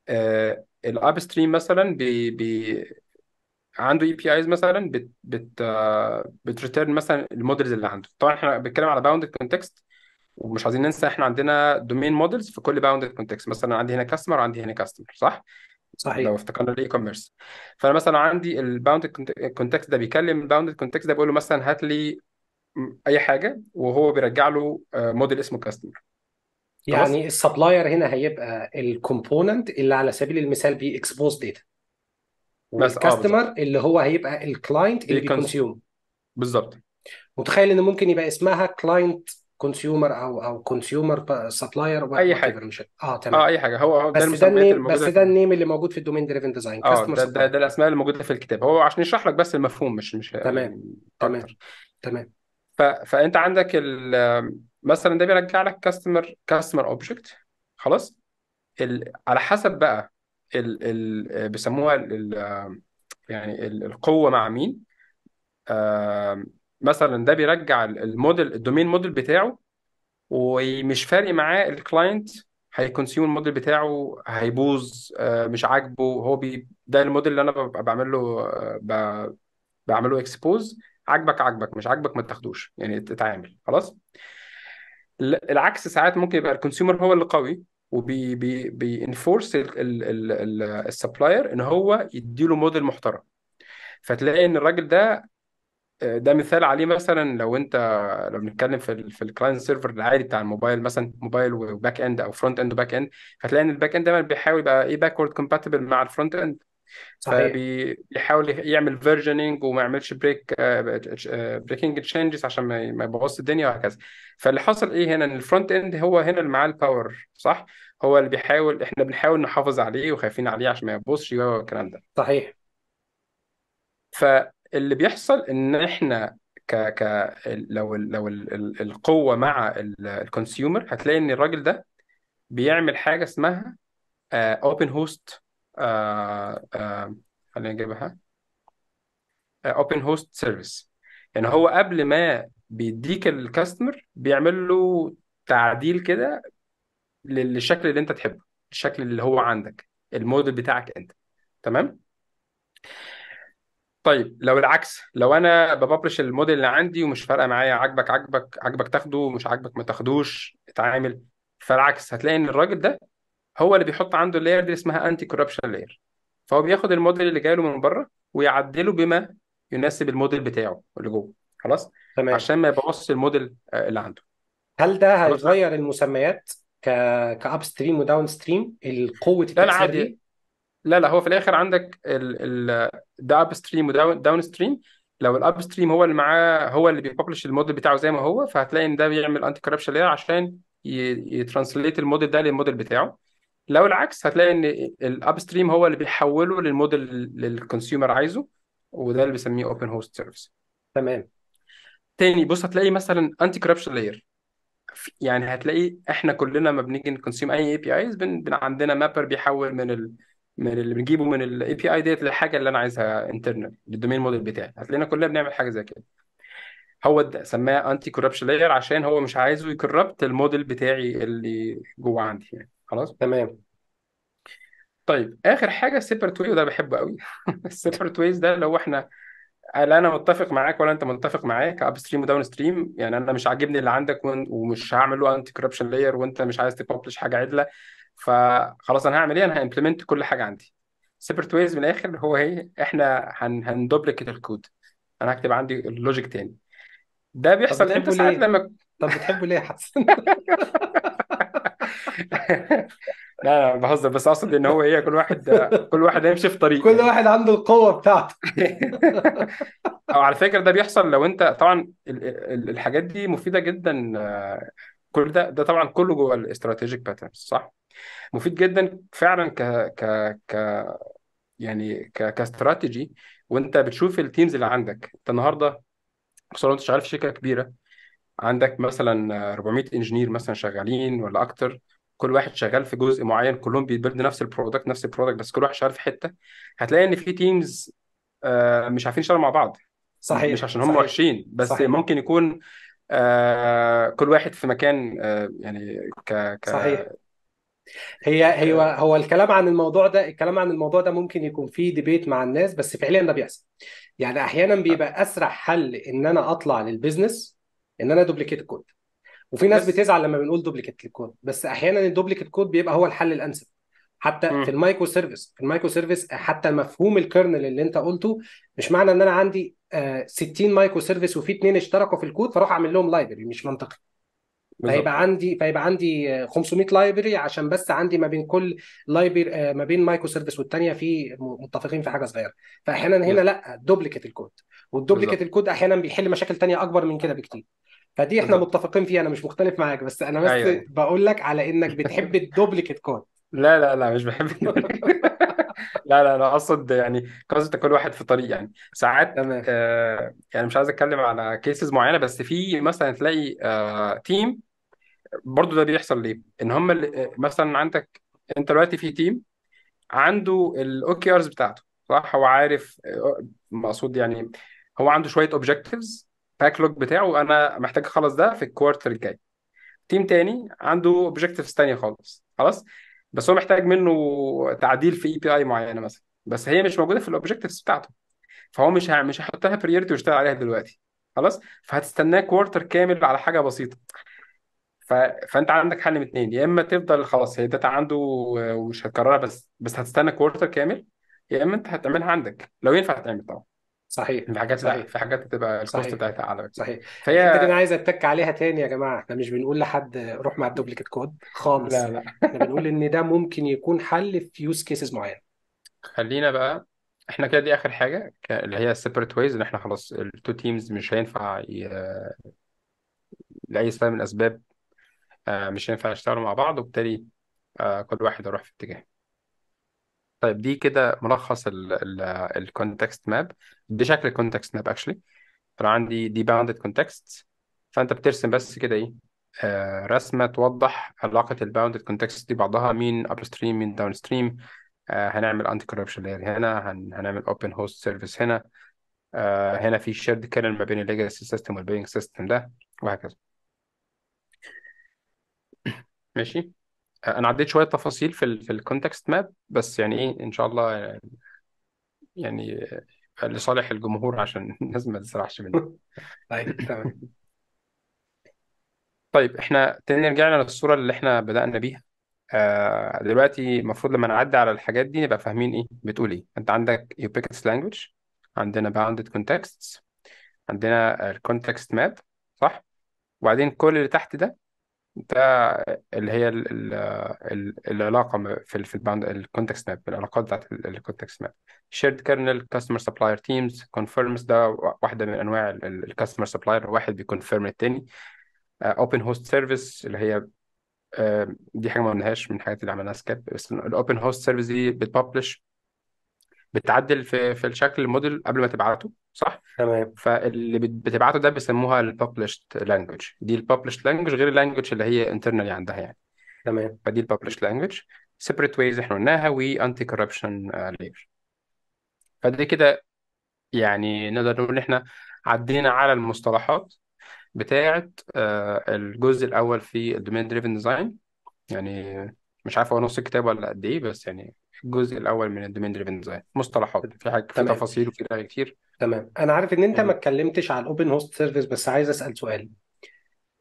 آه، الاب ستريم مثلا بي بي عنده اي بي ايز مثلا بت بت بتريتيرن مثلا المودلز اللي عنده طبعا احنا بنتكلم على باوند كونتكست ومش عايزين ننسى احنا عندنا دومين مودلز في كل باوندد كونتكست مثلا عندي هنا كاستمر وعندي هنا كاستمر صح؟ صحيح لو افتكرنا الاي كوميرس فانا مثلا عندي الباوندد كونتكست ده بيكلم الباوندد كونتكست ده بيقول له مثلا هات لي اي حاجه وهو بيرجع له موديل آه، اسمه كاستمر يعني السبلاير هنا هيبقى الكومبوننت اللي على سبيل المثال بيكسبوز داتا والكاستمر آه اللي هو هيبقى الكلاينت اللي بيكونسيوم بالظبط متخيل ان ممكن يبقى اسمها كلاينت كونسيومر او او كونسيومر سبلاير اي حاجه مش اه تمام اه اي حاجه هو ده بس ده النيم بس ده النيم اللي موجود في الدومين دريفن ديزاين اه ده, ده, ده الاسماء اللي موجوده في الكتاب هو عشان يشرح لك بس المفهوم مش مش تمام تمام تمام ف... فانت عندك ال... مثلا ده بيرجع لك كاستمر كاستمر اوبجكت خلاص ال... على حسب بقى ال... ال... بيسموها ال... يعني القوه مع مين مثلا ده بيرجع الموديل الدومين موديل بتاعه ومش فارق معاه الكلاينت هيكونسيوم الموديل بتاعه هيبوظ آه، مش عاجبه هو بي ده الموديل اللي انا ببقى بعمل له بعمله اكسبوز آه، عاجبك عاجبك مش عاجبك ما تاخدوش يعني تتعامل خلاص العكس ساعات ممكن يبقى الكونسيومر هو اللي قوي وبينفورس السبلاير ان هو يديله موديل محترم فتلاقي ان الراجل ده ده مثال عليه مثلا لو انت لو بنتكلم في الـ في الكلاينت سيرفر العادي بتاع الموبايل مثلا موبايل وباك اند او فرونت اند وباك اند هتلاقي ان الباك اند دايما بيحاول يبقى ايه باكورد كومباتبل مع الفرونت اند صحيح فبيحاول يعمل فيرجننج وما يعملش بريك بريكنج تشينجز عشان ما يبوظش الدنيا وهكذا فاللي حصل ايه هنا ان الفرونت اند هو هنا اللي معاه الباور صح هو اللي بيحاول احنا بنحاول نحافظ عليه وخايفين عليه عشان ما يبوظش والكلام ده صحيح ف اللي بيحصل ان احنا ك ك لو ال لو ال ال القوه مع الكونسيومر هتلاقي ان الراجل ده بيعمل حاجه اسمها اوبن هوست خلينا نجيبها اوبن هوست سيرفيس يعني هو قبل ما بيديك الكاستمر بيعمل له تعديل كده للشكل اللي انت تحبه الشكل اللي هو عندك الموديل بتاعك انت تمام طيب لو العكس لو انا ببلش الموديل اللي عندي ومش فارقه معايا عاجبك عاجبك عاجبك تاخده مش عاجبك ما تاخدوش اتعامل فالعكس هتلاقي ان الراجل ده هو اللي بيحط عنده اللاير دي اسمها انتي كوربشن لاير فهو بياخد الموديل اللي جاي له من بره ويعدله بما يناسب الموديل بتاعه اللي جوه خلاص تمام عشان ما يبوظش الموديل آه، اللي عنده هل ده هيغير المسميات ك كاب ستريم وداون ستريم القوه ده التاثير عادي دي لا لا هو في الاخر عندك ال ال ده اب ستريم وداون داون ستريم لو الاب ستريم هو اللي معاه هو اللي بيببلش الموديل بتاعه زي ما هو فهتلاقي ان ده بيعمل انتي كوربشن لاير عشان يترانسليت الموديل ده للموديل بتاعه لو العكس هتلاقي ان الاب ستريم هو اللي بيحوله للموديل اللي الكونسيومر عايزه وده اللي بيسميه اوبن هوست سيرفيس تمام تاني بص هتلاقي مثلا انتي كوربشن لاير يعني هتلاقي احنا كلنا لما بنيجي نكونسيوم اي اي بي ايز عندنا مابر بيحول من ال من اللي بنجيبه من الاي بي اي ديت للحاجه اللي انا عايزها انترنال للدومين موديل بتاعي هتلاقينا كلنا بنعمل حاجه زي كده هو ده سماه انتي كوربشن لاير عشان هو مش عايزه يكربت الموديل بتاعي اللي جوه عندي يعني خلاص تمام طيب اخر حاجه السيبرت واي وده بحبه قوي السيبرت [LAUGHS] ويز ده لو احنا لا انا متفق معاك ولا انت متفق معايا كاب ستريم وداون ستريم يعني انا مش عاجبني اللي عندك ومش هعمل له انتي كوربشن لاير وانت مش عايز تببلش حاجه عدله فخلاص انا هعمل ايه انا هامبلمنت كل حاجه عندي سيبرت ويز من الاخر هو ايه احنا هن هندوبلكيت الكود انا هكتب عندي اللوجيك تاني ده طب بيحصل امتى بتحبوا ساعات ليه؟ لما طب بتحبوا ليه يا حسن؟ [LAUGHS] لا انا بهزر بس اقصد ان هو ايه كل واحد كل واحد هيمشي في طريق كل يعني. واحد عنده القوة بتاعته [LAUGHS] او على فكره ده بيحصل لو انت طبعا الحاجات دي مفيده جدا آه، كل ده ده طبعا كله جوه الاستراتيجيك باترنز صح مفيد جدا فعلا ك ك ك يعني ك كاستراتيجي وانت بتشوف التيمز اللي عندك انت النهارده خصوصا انت شغال في شركه كبيره عندك مثلا 400 انجينير مثلا شغالين ولا اكتر كل واحد شغال في جزء معين كلهم بيبرد نفس البرودكت نفس البرودكت بس كل واحد شغال في حته هتلاقي ان في تيمز آه، مش عارفين يشتغلوا مع بعض صحيح مش عشان هم وحشين بس صحيح. ممكن يكون آه، كل واحد في مكان آه، يعني ك صحيح هي هي آه. هو الكلام عن الموضوع ده الكلام عن الموضوع ده ممكن يكون فيه ديبيت مع الناس بس فعليا ده بيحصل يعني احيانا آه. بيبقى اسرع حل ان انا اطلع للبيزنس ان انا دوبليكيت الكود وفي ناس بتزعل لما بنقول دوبليكيت الكود بس احيانا الدوبليكيت كود بيبقى هو الحل الانسب حتى م. في المايكرو سيرفيس في المايكرو سيرفيس حتى مفهوم الكيرنل اللي انت قلته مش معنى ان انا عندي 60 آه، مايكرو سيرفيس وفي اثنين اشتركوا في الكود فاروح اعمل لهم لايبرري مش منطقي فيبقى عندي فيبقى عندي 500 لايبرري عشان بس عندي ما بين كل لايبر آه، ما بين مايكرو سيرفيس والثانيه في متفقين في حاجه صغيره فاحيانا هنا لا دوبليكيت الكود والدوبليكيت الكود احيانا بيحل مشاكل تانية اكبر من كده بكتير فدي احنا بالزبط. متفقين فيها انا مش مختلف معاك بس انا بس أيوة. بقول لك على انك بتحب الدوبليكيت [LAUGHS] كود لا لا لا مش بحب [LAUGHS] لا لا انا اقصد يعني قصدي كل واحد في طريق يعني ساعات تمام آه يعني مش عايز اتكلم على كيسز معينه بس في مثلا تلاقي آه تيم برضو ده بيحصل ليه؟ ان هم مثلا عندك انت دلوقتي في تيم عنده الاوكي ارز بتاعته صح هو عارف مقصود يعني هو عنده شويه اوبجكتيفز باك لوج بتاعه انا محتاج اخلص ده في الكوارتر الجاي تيم تاني عنده اوبجكتيفز تانية خالص خلاص بس هو محتاج منه تعديل في اي بي اي معينه مثلا بس هي مش موجوده في الاوبجكتيفز بتاعته فهو مش مش هيحطها بريورتي ويشتغل عليها دلوقتي خلاص فهتستناه كوارتر كامل على حاجه بسيطه فانت عندك حل من اتنين يا اما تفضل خلاص هي الداتا عنده ومش هتكررها بس بس هتستنى كوارتر كامل يا اما انت هتعملها عندك لو ينفع تعمل طبعا صحيح في حاجات صحيح في حاجات بتبقى الكوست بتاعتها اعلى صحيح فهي الحته دي انا عايز اتك عليها تاني يا جماعه احنا مش بنقول لحد روح مع الدوبليكيت كود خالص لا لا احنا بنقول ان ده ممكن يكون حل في يوز كيسز معينه خلينا بقى احنا كده دي اخر حاجه اللي هي السيبريت ويز ان احنا خلاص التو تيمز مش هينفع ي... لاي سبب من الاسباب آه، مش هينفع يشتغلوا مع بعض وبالتالي آه، كل واحد يروح في اتجاه طيب دي كده ملخص الكونتكست ماب دي شكل الكونتكست ماب اكشلي انا عندي دي باوندد كونتكست فانت بترسم بس كده ايه آه رسمه توضح علاقه الباوندد كونتكست دي بعضها مين اب ستريم مين داون ستريم آه هنعمل انتي كوربشن لاير هنا هنعمل اوبن هوست سيرفيس هنا آه هنا في شيرد كيرن ما بين الليجاسي سيستم والبينج سيستم ده وهكذا ماشي آه، انا عديت شويه تفاصيل في ال في الكونتكست ماب بس يعني ايه ان شاء الله يعني لصالح الجمهور عشان [LAUGHS] الناس ما تسرحش مني [LAUGHS] طيب تمام طيب احنا تاني رجعنا للصوره اللي احنا بدأنا بيها آه دلوقتي المفروض لما نعدي على الحاجات دي نبقى فاهمين ايه بتقول ايه انت عندك you language عندنا bounded contexts عندنا الكونتكست ماب صح وبعدين كل اللي تحت ده ده اللي هي الـ الـ الـ العلاقه في الـ في الباند الكونتكست ماب العلاقات بتاعت الكونتكست ماب شيرد كيرنل كاستمر سبلاير تيمز كونفيرمز ده واحده من انواع الكاستمر سبلاير واحد بيكونفيرم التاني اوبن هوست سيرفيس اللي هي آه، دي حاجه ما قلناهاش من الحاجات اللي عملناها سكيب بس الاوبن هوست سيرفيس دي بتببلش بتعدل في في الشكل الموديل قبل ما تبعته صح تمام فاللي بتبعته ده بيسموها البابلشت لانجوج دي البابلشت لانجوج غير اللانجوج اللي هي انترنالي عندها يعني تمام فدي البابلشت لانجوج سيبريت ويز احنا قلناها وانتي كوربشن لاير فدي كده يعني نقدر نقول ان احنا عدينا على المصطلحات بتاعة آه، الجزء الأول في الدومين دريفن ديزاين يعني مش عارف هو نص الكتاب ولا قد إيه بس يعني الجزء الاول من الدومين دريفن ديزاين مصطلحات في حاجه في تفاصيل وفي حاجه كتير تمام انا عارف ان انت ما اتكلمتش على الاوبن هوست سيرفيس بس عايز اسال سؤال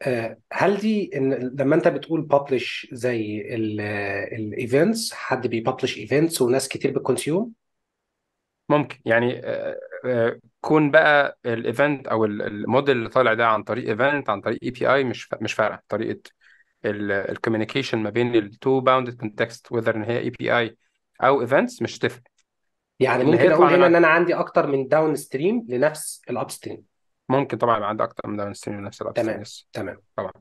آه، هل دي إن لما انت بتقول ببلش زي الايفنتس حد بيببلش ايفنتس وناس كتير بتكونسيوم ممكن يعني آه، آه، كون بقى الايفنت او الموديل اللي طالع ده عن طريق ايفنت عن طريق اي بي اي مش مش فارقه طريقه الكوميونيكيشن ما بين التو باوندد كونتكست وذر ان هي اي بي اي او ايفنتس مش هتفرق يعني ممكن اقول هنا ان انا عندي اكتر من داون ستريم لنفس الاب ستريم ممكن طبعا يبقى عندي اكتر من داون ستريم لنفس الاب تمام ستريم تمام طبعا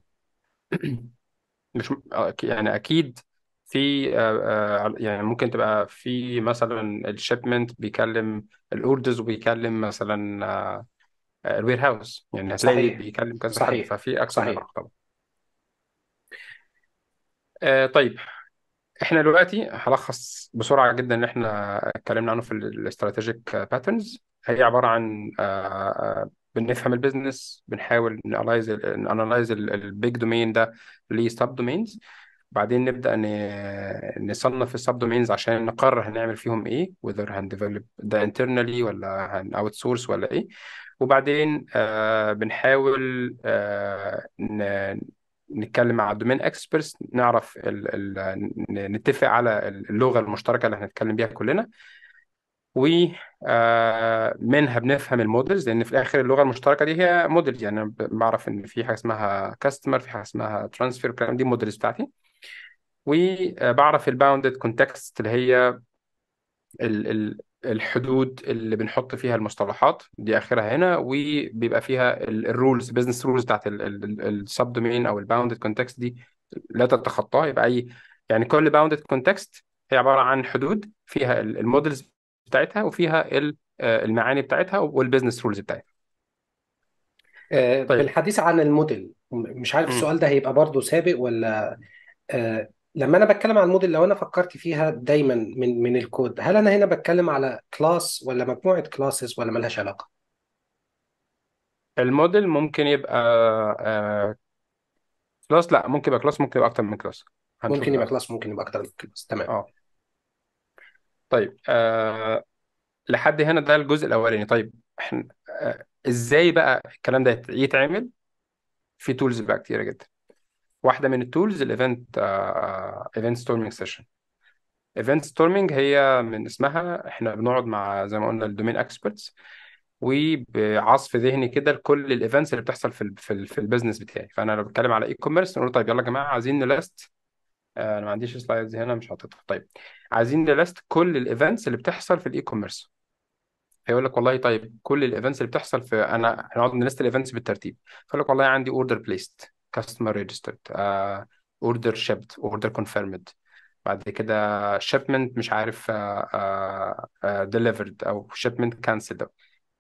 مش آه، يعني اكيد في آه، آه، يعني ممكن تبقى في مثلا الشيبمنت بيكلم الاوردرز وبيكلم مثلا الوير هاوس يعني هتلاقي صحيح بيكلم كذا حد صحيح ففي اكثر من طبعا طيب احنا دلوقتي هلخص بسرعه جدا اللي احنا اتكلمنا عنه في الاستراتيجيك باترنز هي عباره عن آه، آه، بنفهم البيزنس بنحاول نانلايز نانلايز البيج دومين ده ليه سب دومينز بعدين نبدا نصنف السب دومينز عشان نقرر هنعمل فيهم ايه whether هنديفلوب ده انترنالي ولا هن سورس ولا ايه وبعدين آه، بنحاول نتكلم مع الدومين اكسبرتس نعرف ال ال نتفق على اللغه المشتركه اللي هنتكلم بيها كلنا ومنها آه، بنفهم المودلز لان في الاخر اللغه المشتركه دي هي مودلز يعني انا بعرف ان في حاجه اسمها كاستمر في حاجه اسمها ترانسفير والكلام دي مودلز بتاعتي وبعرف الباوندد كونتكست اللي هي ال ال الحدود اللي بنحط فيها المصطلحات دي اخرها هنا وبيبقى فيها الرولز بزنس رولز بتاعت السب دومين او الباوندد كونتكست دي لا تتخطاها يبقى اي يعني كل باوندد كونتكست هي عباره عن حدود فيها المودلز بتاعتها وفيها آه، المعاني بتاعتها والبزنس رولز بتاعتها آه، طيب بالحديث عن الموديل مش عارف السؤال ده هيبقى برضه سابق ولا آه، لما انا بتكلم عن الموديل لو انا فكرت فيها دايما من من الكود هل انا هنا بتكلم على كلاس ولا مجموعه كلاسز ولا مالهاش علاقه الموديل ممكن يبقى كلاس آه، لا ممكن يبقى كلاس ممكن يبقى اكتر من كلاس هنشوف ممكن يبقى كلاس ممكن يبقى اكتر من كلاس تمام اه طيب آه لحد هنا ده الجزء الاولاني طيب احنا آه ازاي بقى الكلام ده يتعمل في تولز بقى كتيره جدا واحده من التولز الايفنت ايفنت ستورمنج سيشن ايفنت ستورمنج هي من اسمها احنا بنقعد مع زي ما قلنا الدومين اكسبرتس وبعصف ذهني كده لكل الايفنتس اللي بتحصل في الـ في, الـ في البيزنس بتاعي فانا لو بتكلم على اي كوميرس نقول طيب يلا يا جماعه عايزين نلست آه، انا ما عنديش سلايدز هنا مش حاططها طيب عايزين نلست كل الايفنتس اللي بتحصل في الاي كوميرس هيقول لك والله طيب كل الايفنتس اللي بتحصل في انا هنقعد نلست الايفنتس بالترتيب فيقول لك والله عندي اوردر بليست كاستمر ريجسترد اوردر شيبت اوردر كونفيرمد بعد كده شيبمنت مش عارف ديليفرد آه، آه، آه، او شيبمنت كانسلد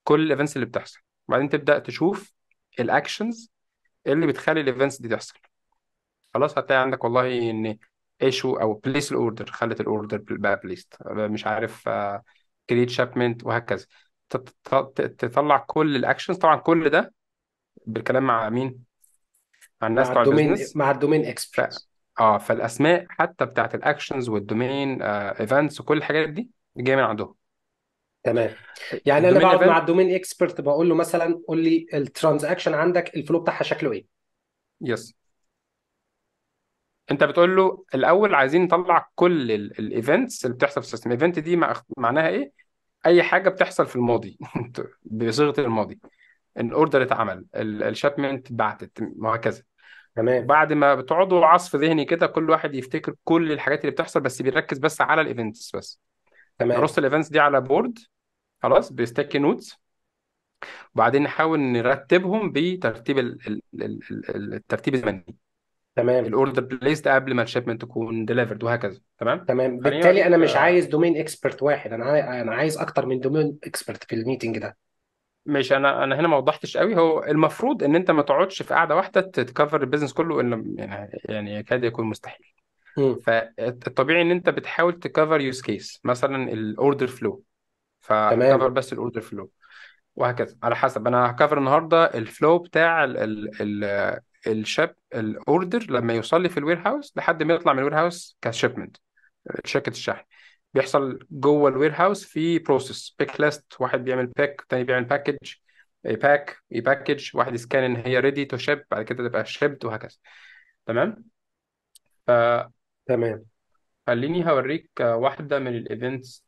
كل الايفنتس اللي بتحصل وبعدين تبدا تشوف الاكشنز اللي بتخلي الايفنتس دي تحصل خلاص هتلاقي عندك والله ان ايشو او بليس الاوردر خلت الاوردر بقى بليست مش عارف كريت شيبمنت وهكذا تطلع كل الاكشنز طبعا كل ده بالكلام مع مين مع الناس مع بتوع الدومين البيزنس مع الدومين ف... اكسبرتس اه فالاسماء حتى بتاعت الاكشنز والدومين ايفنتس وكل الحاجات دي جايه من عندهم تمام يعني انا الدومين بقعد مع ايفنت الدومين اكسبرت بقول له مثلا قول لي الترانزاكشن عندك الفلو بتاعها شكله ايه يس انت بتقول له الاول عايزين نطلع كل الايفنتس اللي بتحصل في السيستم ايفنت دي مع... معناها ايه اي حاجه بتحصل في الماضي [LAUGHS] بصيغه الماضي الاوردر اتعمل الشابمنت اتبعتت وهكذا تمام بعد ما بتقعدوا عصف ذهني كده كل واحد يفتكر كل الحاجات اللي بتحصل بس بيركز بس على الايفنتس بس تمام نرص الايفنتس دي على بورد خلاص بستيك نوتس وبعدين نحاول نرتبهم بترتيب الـ الترتيب الزمني تمام الاوردر بليست قبل ما الشيبمنت تكون ديليفرد وهكذا تمام تمام بالتالي انا مش عايز دومين اكسبرت واحد انا انا عايز اكتر من دومين اكسبرت في الميتنج ده ماشي انا انا هنا ما وضحتش قوي هو المفروض ان انت ما تقعدش في قاعده واحده تكفر البيزنس كله الا يعني،, يعني يكاد يكون مستحيل فالطبيعي ان انت بتحاول تكفر يوز كيس مثلا الاوردر فلو تمام فكفر بس الاوردر فلو وهكذا على حسب انا هكفر النهارده الفلو بتاع ال ال ال الشاب الاوردر لما يوصل لي في الوير هاوس لحد ما يطلع من الوير هاوس كشيبمنت شركه الشحن بيحصل جوه الوير هاوس في بروسيس بيك ليست واحد بيعمل باك تاني بيعمل باكج باك يباكج واحد يسكان ان هي ريدي تو شيب بعد كده تبقى شيبت وهكذا تمام ف تمام خليني هوريك آه، واحده من الايفنتس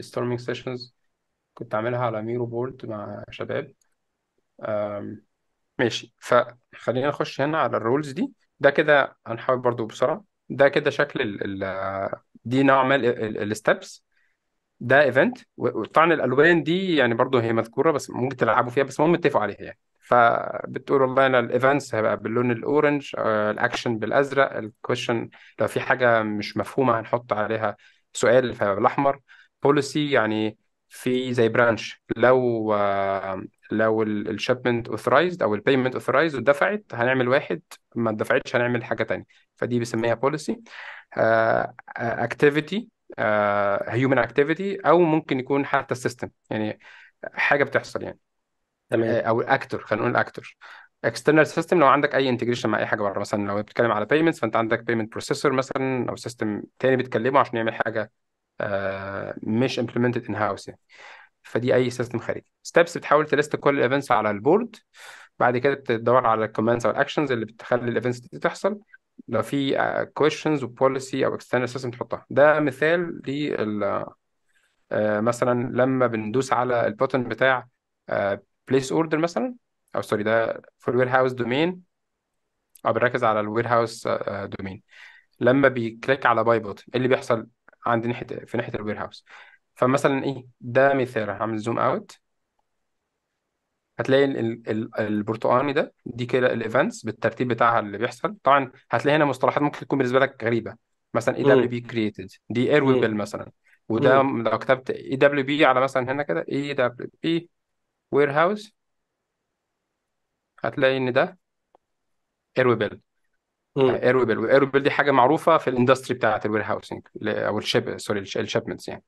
ستورمينج سيشنز كنت عاملها على ميرو بورد مع شباب ماشي فخلينا نخش هنا على الرولز دي ده كده هنحاول برضو بسرعه ده كده شكل ال ال دي نوع ما الستبس ده ايفنت وطبعا الالوان دي يعني برضو هي مذكوره بس ممكن تلعبوا فيها بس المهم اتفقوا عليها يعني فبتقول والله انا الايفنتس هيبقى باللون الاورنج آه، الاكشن بالازرق الكويشن لو في حاجه مش مفهومه هنحط عليها سؤال فبالاحمر بالاحمر بوليسي يعني في زي برانش لو آه، لو الشيبمنت اوثرايزد او البيمنت اوثرايزد ودفعت هنعمل واحد ما اتدفعتش هنعمل حاجه تانية فدي بنسميها بوليسي اكتيفيتي هيومن اكتيفيتي او ممكن يكون حتى السيستم يعني حاجه بتحصل يعني تمام آه، او الاكتور خلينا نقول الاكتور اكسترنال سيستم لو عندك اي انتجريشن مع اي حاجه بره مثلا لو بتتكلم على بيمنتس فانت عندك بيمنت بروسيسور مثلا او سيستم تاني بتكلمه عشان يعمل حاجه آه، مش امبلمنتد ان هاوس يعني فدي اي سيستم خارجي ستابس بتحاول تلست كل الايفنتس على البورد بعد كده بتدور على الكوماندز او الاكشنز اللي بتخلي الايفنتس دي تحصل لو في كويشنز آه، وبوليسي او اكسترنال سيستم تحطها ده مثال لل آه، مثلا لما بندوس على البوتن بتاع بليس آه، اوردر مثلا او سوري ده فور وير هاوس دومين او بنركز على الوير هاوس دومين لما بيكليك على باي بوتن ايه اللي بيحصل عند ناحيه في ناحيه الوير هاوس فمثلا ايه ده مثال هعمل زوم اوت هتلاقي البرتقاني ده دي كده الايفنتس بالترتيب بتاعها اللي بيحصل طبعا هتلاقي هنا مصطلحات ممكن تكون بالنسبه لك غريبه مثلا اي دبليو بي كريتد دي اير ويبل مثلا وده لو كتبت اي دبليو بي على مثلا هنا كده اي دبليو بي وير هاوس هتلاقي ان ده اير ويبل اير ويبل دي حاجه معروفه في الاندستري بتاعه الوير هاوسنج او الشيب سوري الشيبمنتس يعني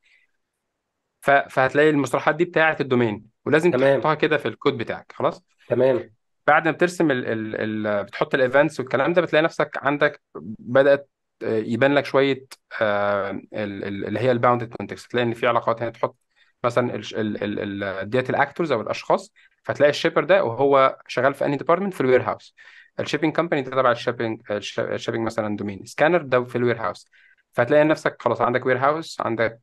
فهتلاقي المصطلحات دي بتاعه الدومين ولازم تمام تحطها كده في الكود بتاعك خلاص تمام بعد ما بترسم الـ الـ الـ بتحط الايفنتس والكلام ده بتلاقي نفسك عندك بدات يبان لك شويه آه، اللي هي الباوند كونتكست تلاقي ان في علاقات هنا تحط مثلا ديت الاكتورز او الاشخاص فتلاقي الشيبر ده وهو شغال في انهي ديبارتمنت في الوير هاوس الشيبنج كومباني ده تبع الشيبنج الشيبنج مثلا دومين سكانر ده في الوير هاوس فهتلاقي نفسك خلاص عندك وير هاوس عندك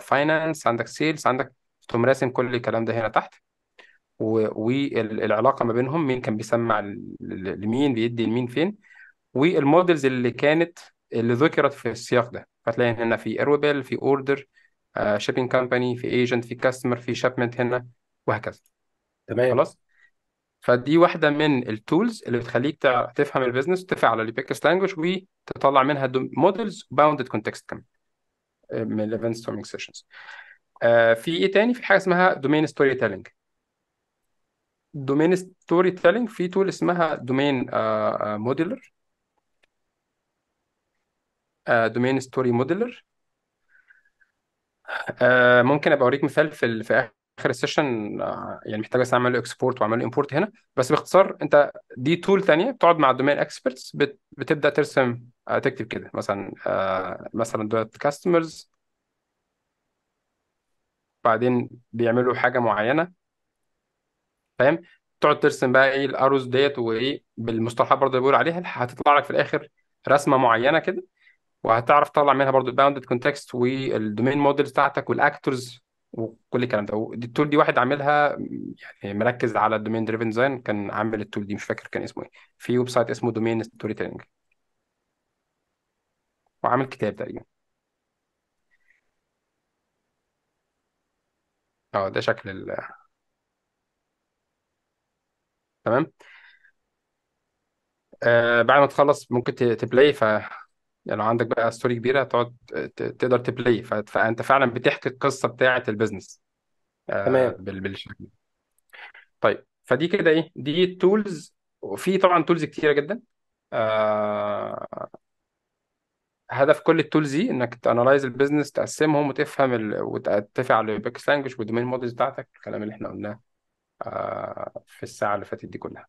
فاينانس آه، عندك سيلز عندك تقوم راسم كل الكلام ده هنا تحت والعلاقه ما بينهم مين كان بيسمع لمين بيدي لمين فين والمودلز اللي كانت اللي ذكرت في السياق ده فتلاقي هنا في اروبل في اوردر شيبنج كمباني في ايجنت في كاستمر في شيبمنت هنا وهكذا تمام خلاص فدي واحده من التولز اللي بتخليك تفهم البيزنس وتفعل البيكس لانجوج وتطلع منها مودلز باوندد كونتكست كمان آه، من الايفنت ستورمينج سيشنز في ايه تاني في حاجه اسمها دومين ستوري تيلينج دومين ستوري تيلينج في تول اسمها دومين موديلر دومين ستوري موديلر ممكن ابقى اوريك مثال في في اخر السيشن آه، يعني محتاج بس اعمل اكسبورت واعمل امبورت هنا بس باختصار انت دي تول ثانيه بتقعد مع الدومين اكسبرتس بتبدا ترسم آه، تكتب كده مثلا آه، مثلا دوت كاستمرز بعدين بيعملوا حاجه معينه فاهم تقعد ترسم بقى ايه الاروز ديت وايه بالمصطلحات برضه اللي بيقول عليها هتطلع لك في الاخر رسمه معينه كده وهتعرف تطلع منها برضو الباوندد كونتكست والدومين موديل بتاعتك والاكتورز وكل الكلام ده ودي التول دي واحد عاملها يعني مركز على الدومين دريفن ديزاين كان عامل التول دي مش فاكر كان اسمه ايه في ويب سايت اسمه دومين ستوري تيلينج وعامل كتاب تقريبا اه ده شكل ال... تمام آه بعد ما تخلص ممكن تبلاي ف يعني لو عندك بقى ستوري كبيره تقعد تقدر تبلاي فانت فعلا بتحكي القصه بتاعه البيزنس آه، تمام بالشكل طيب فدي كده ايه دي التولز وفي طبعا تولز كتيره جدا آه، هدف كل التولز دي انك تانلايز البيزنس تقسمهم وتفهم ال... وتتفق على البيكس لانجوج والدومين مودلز بتاعتك الكلام اللي احنا قلناه آه، في الساعه اللي فاتت دي كلها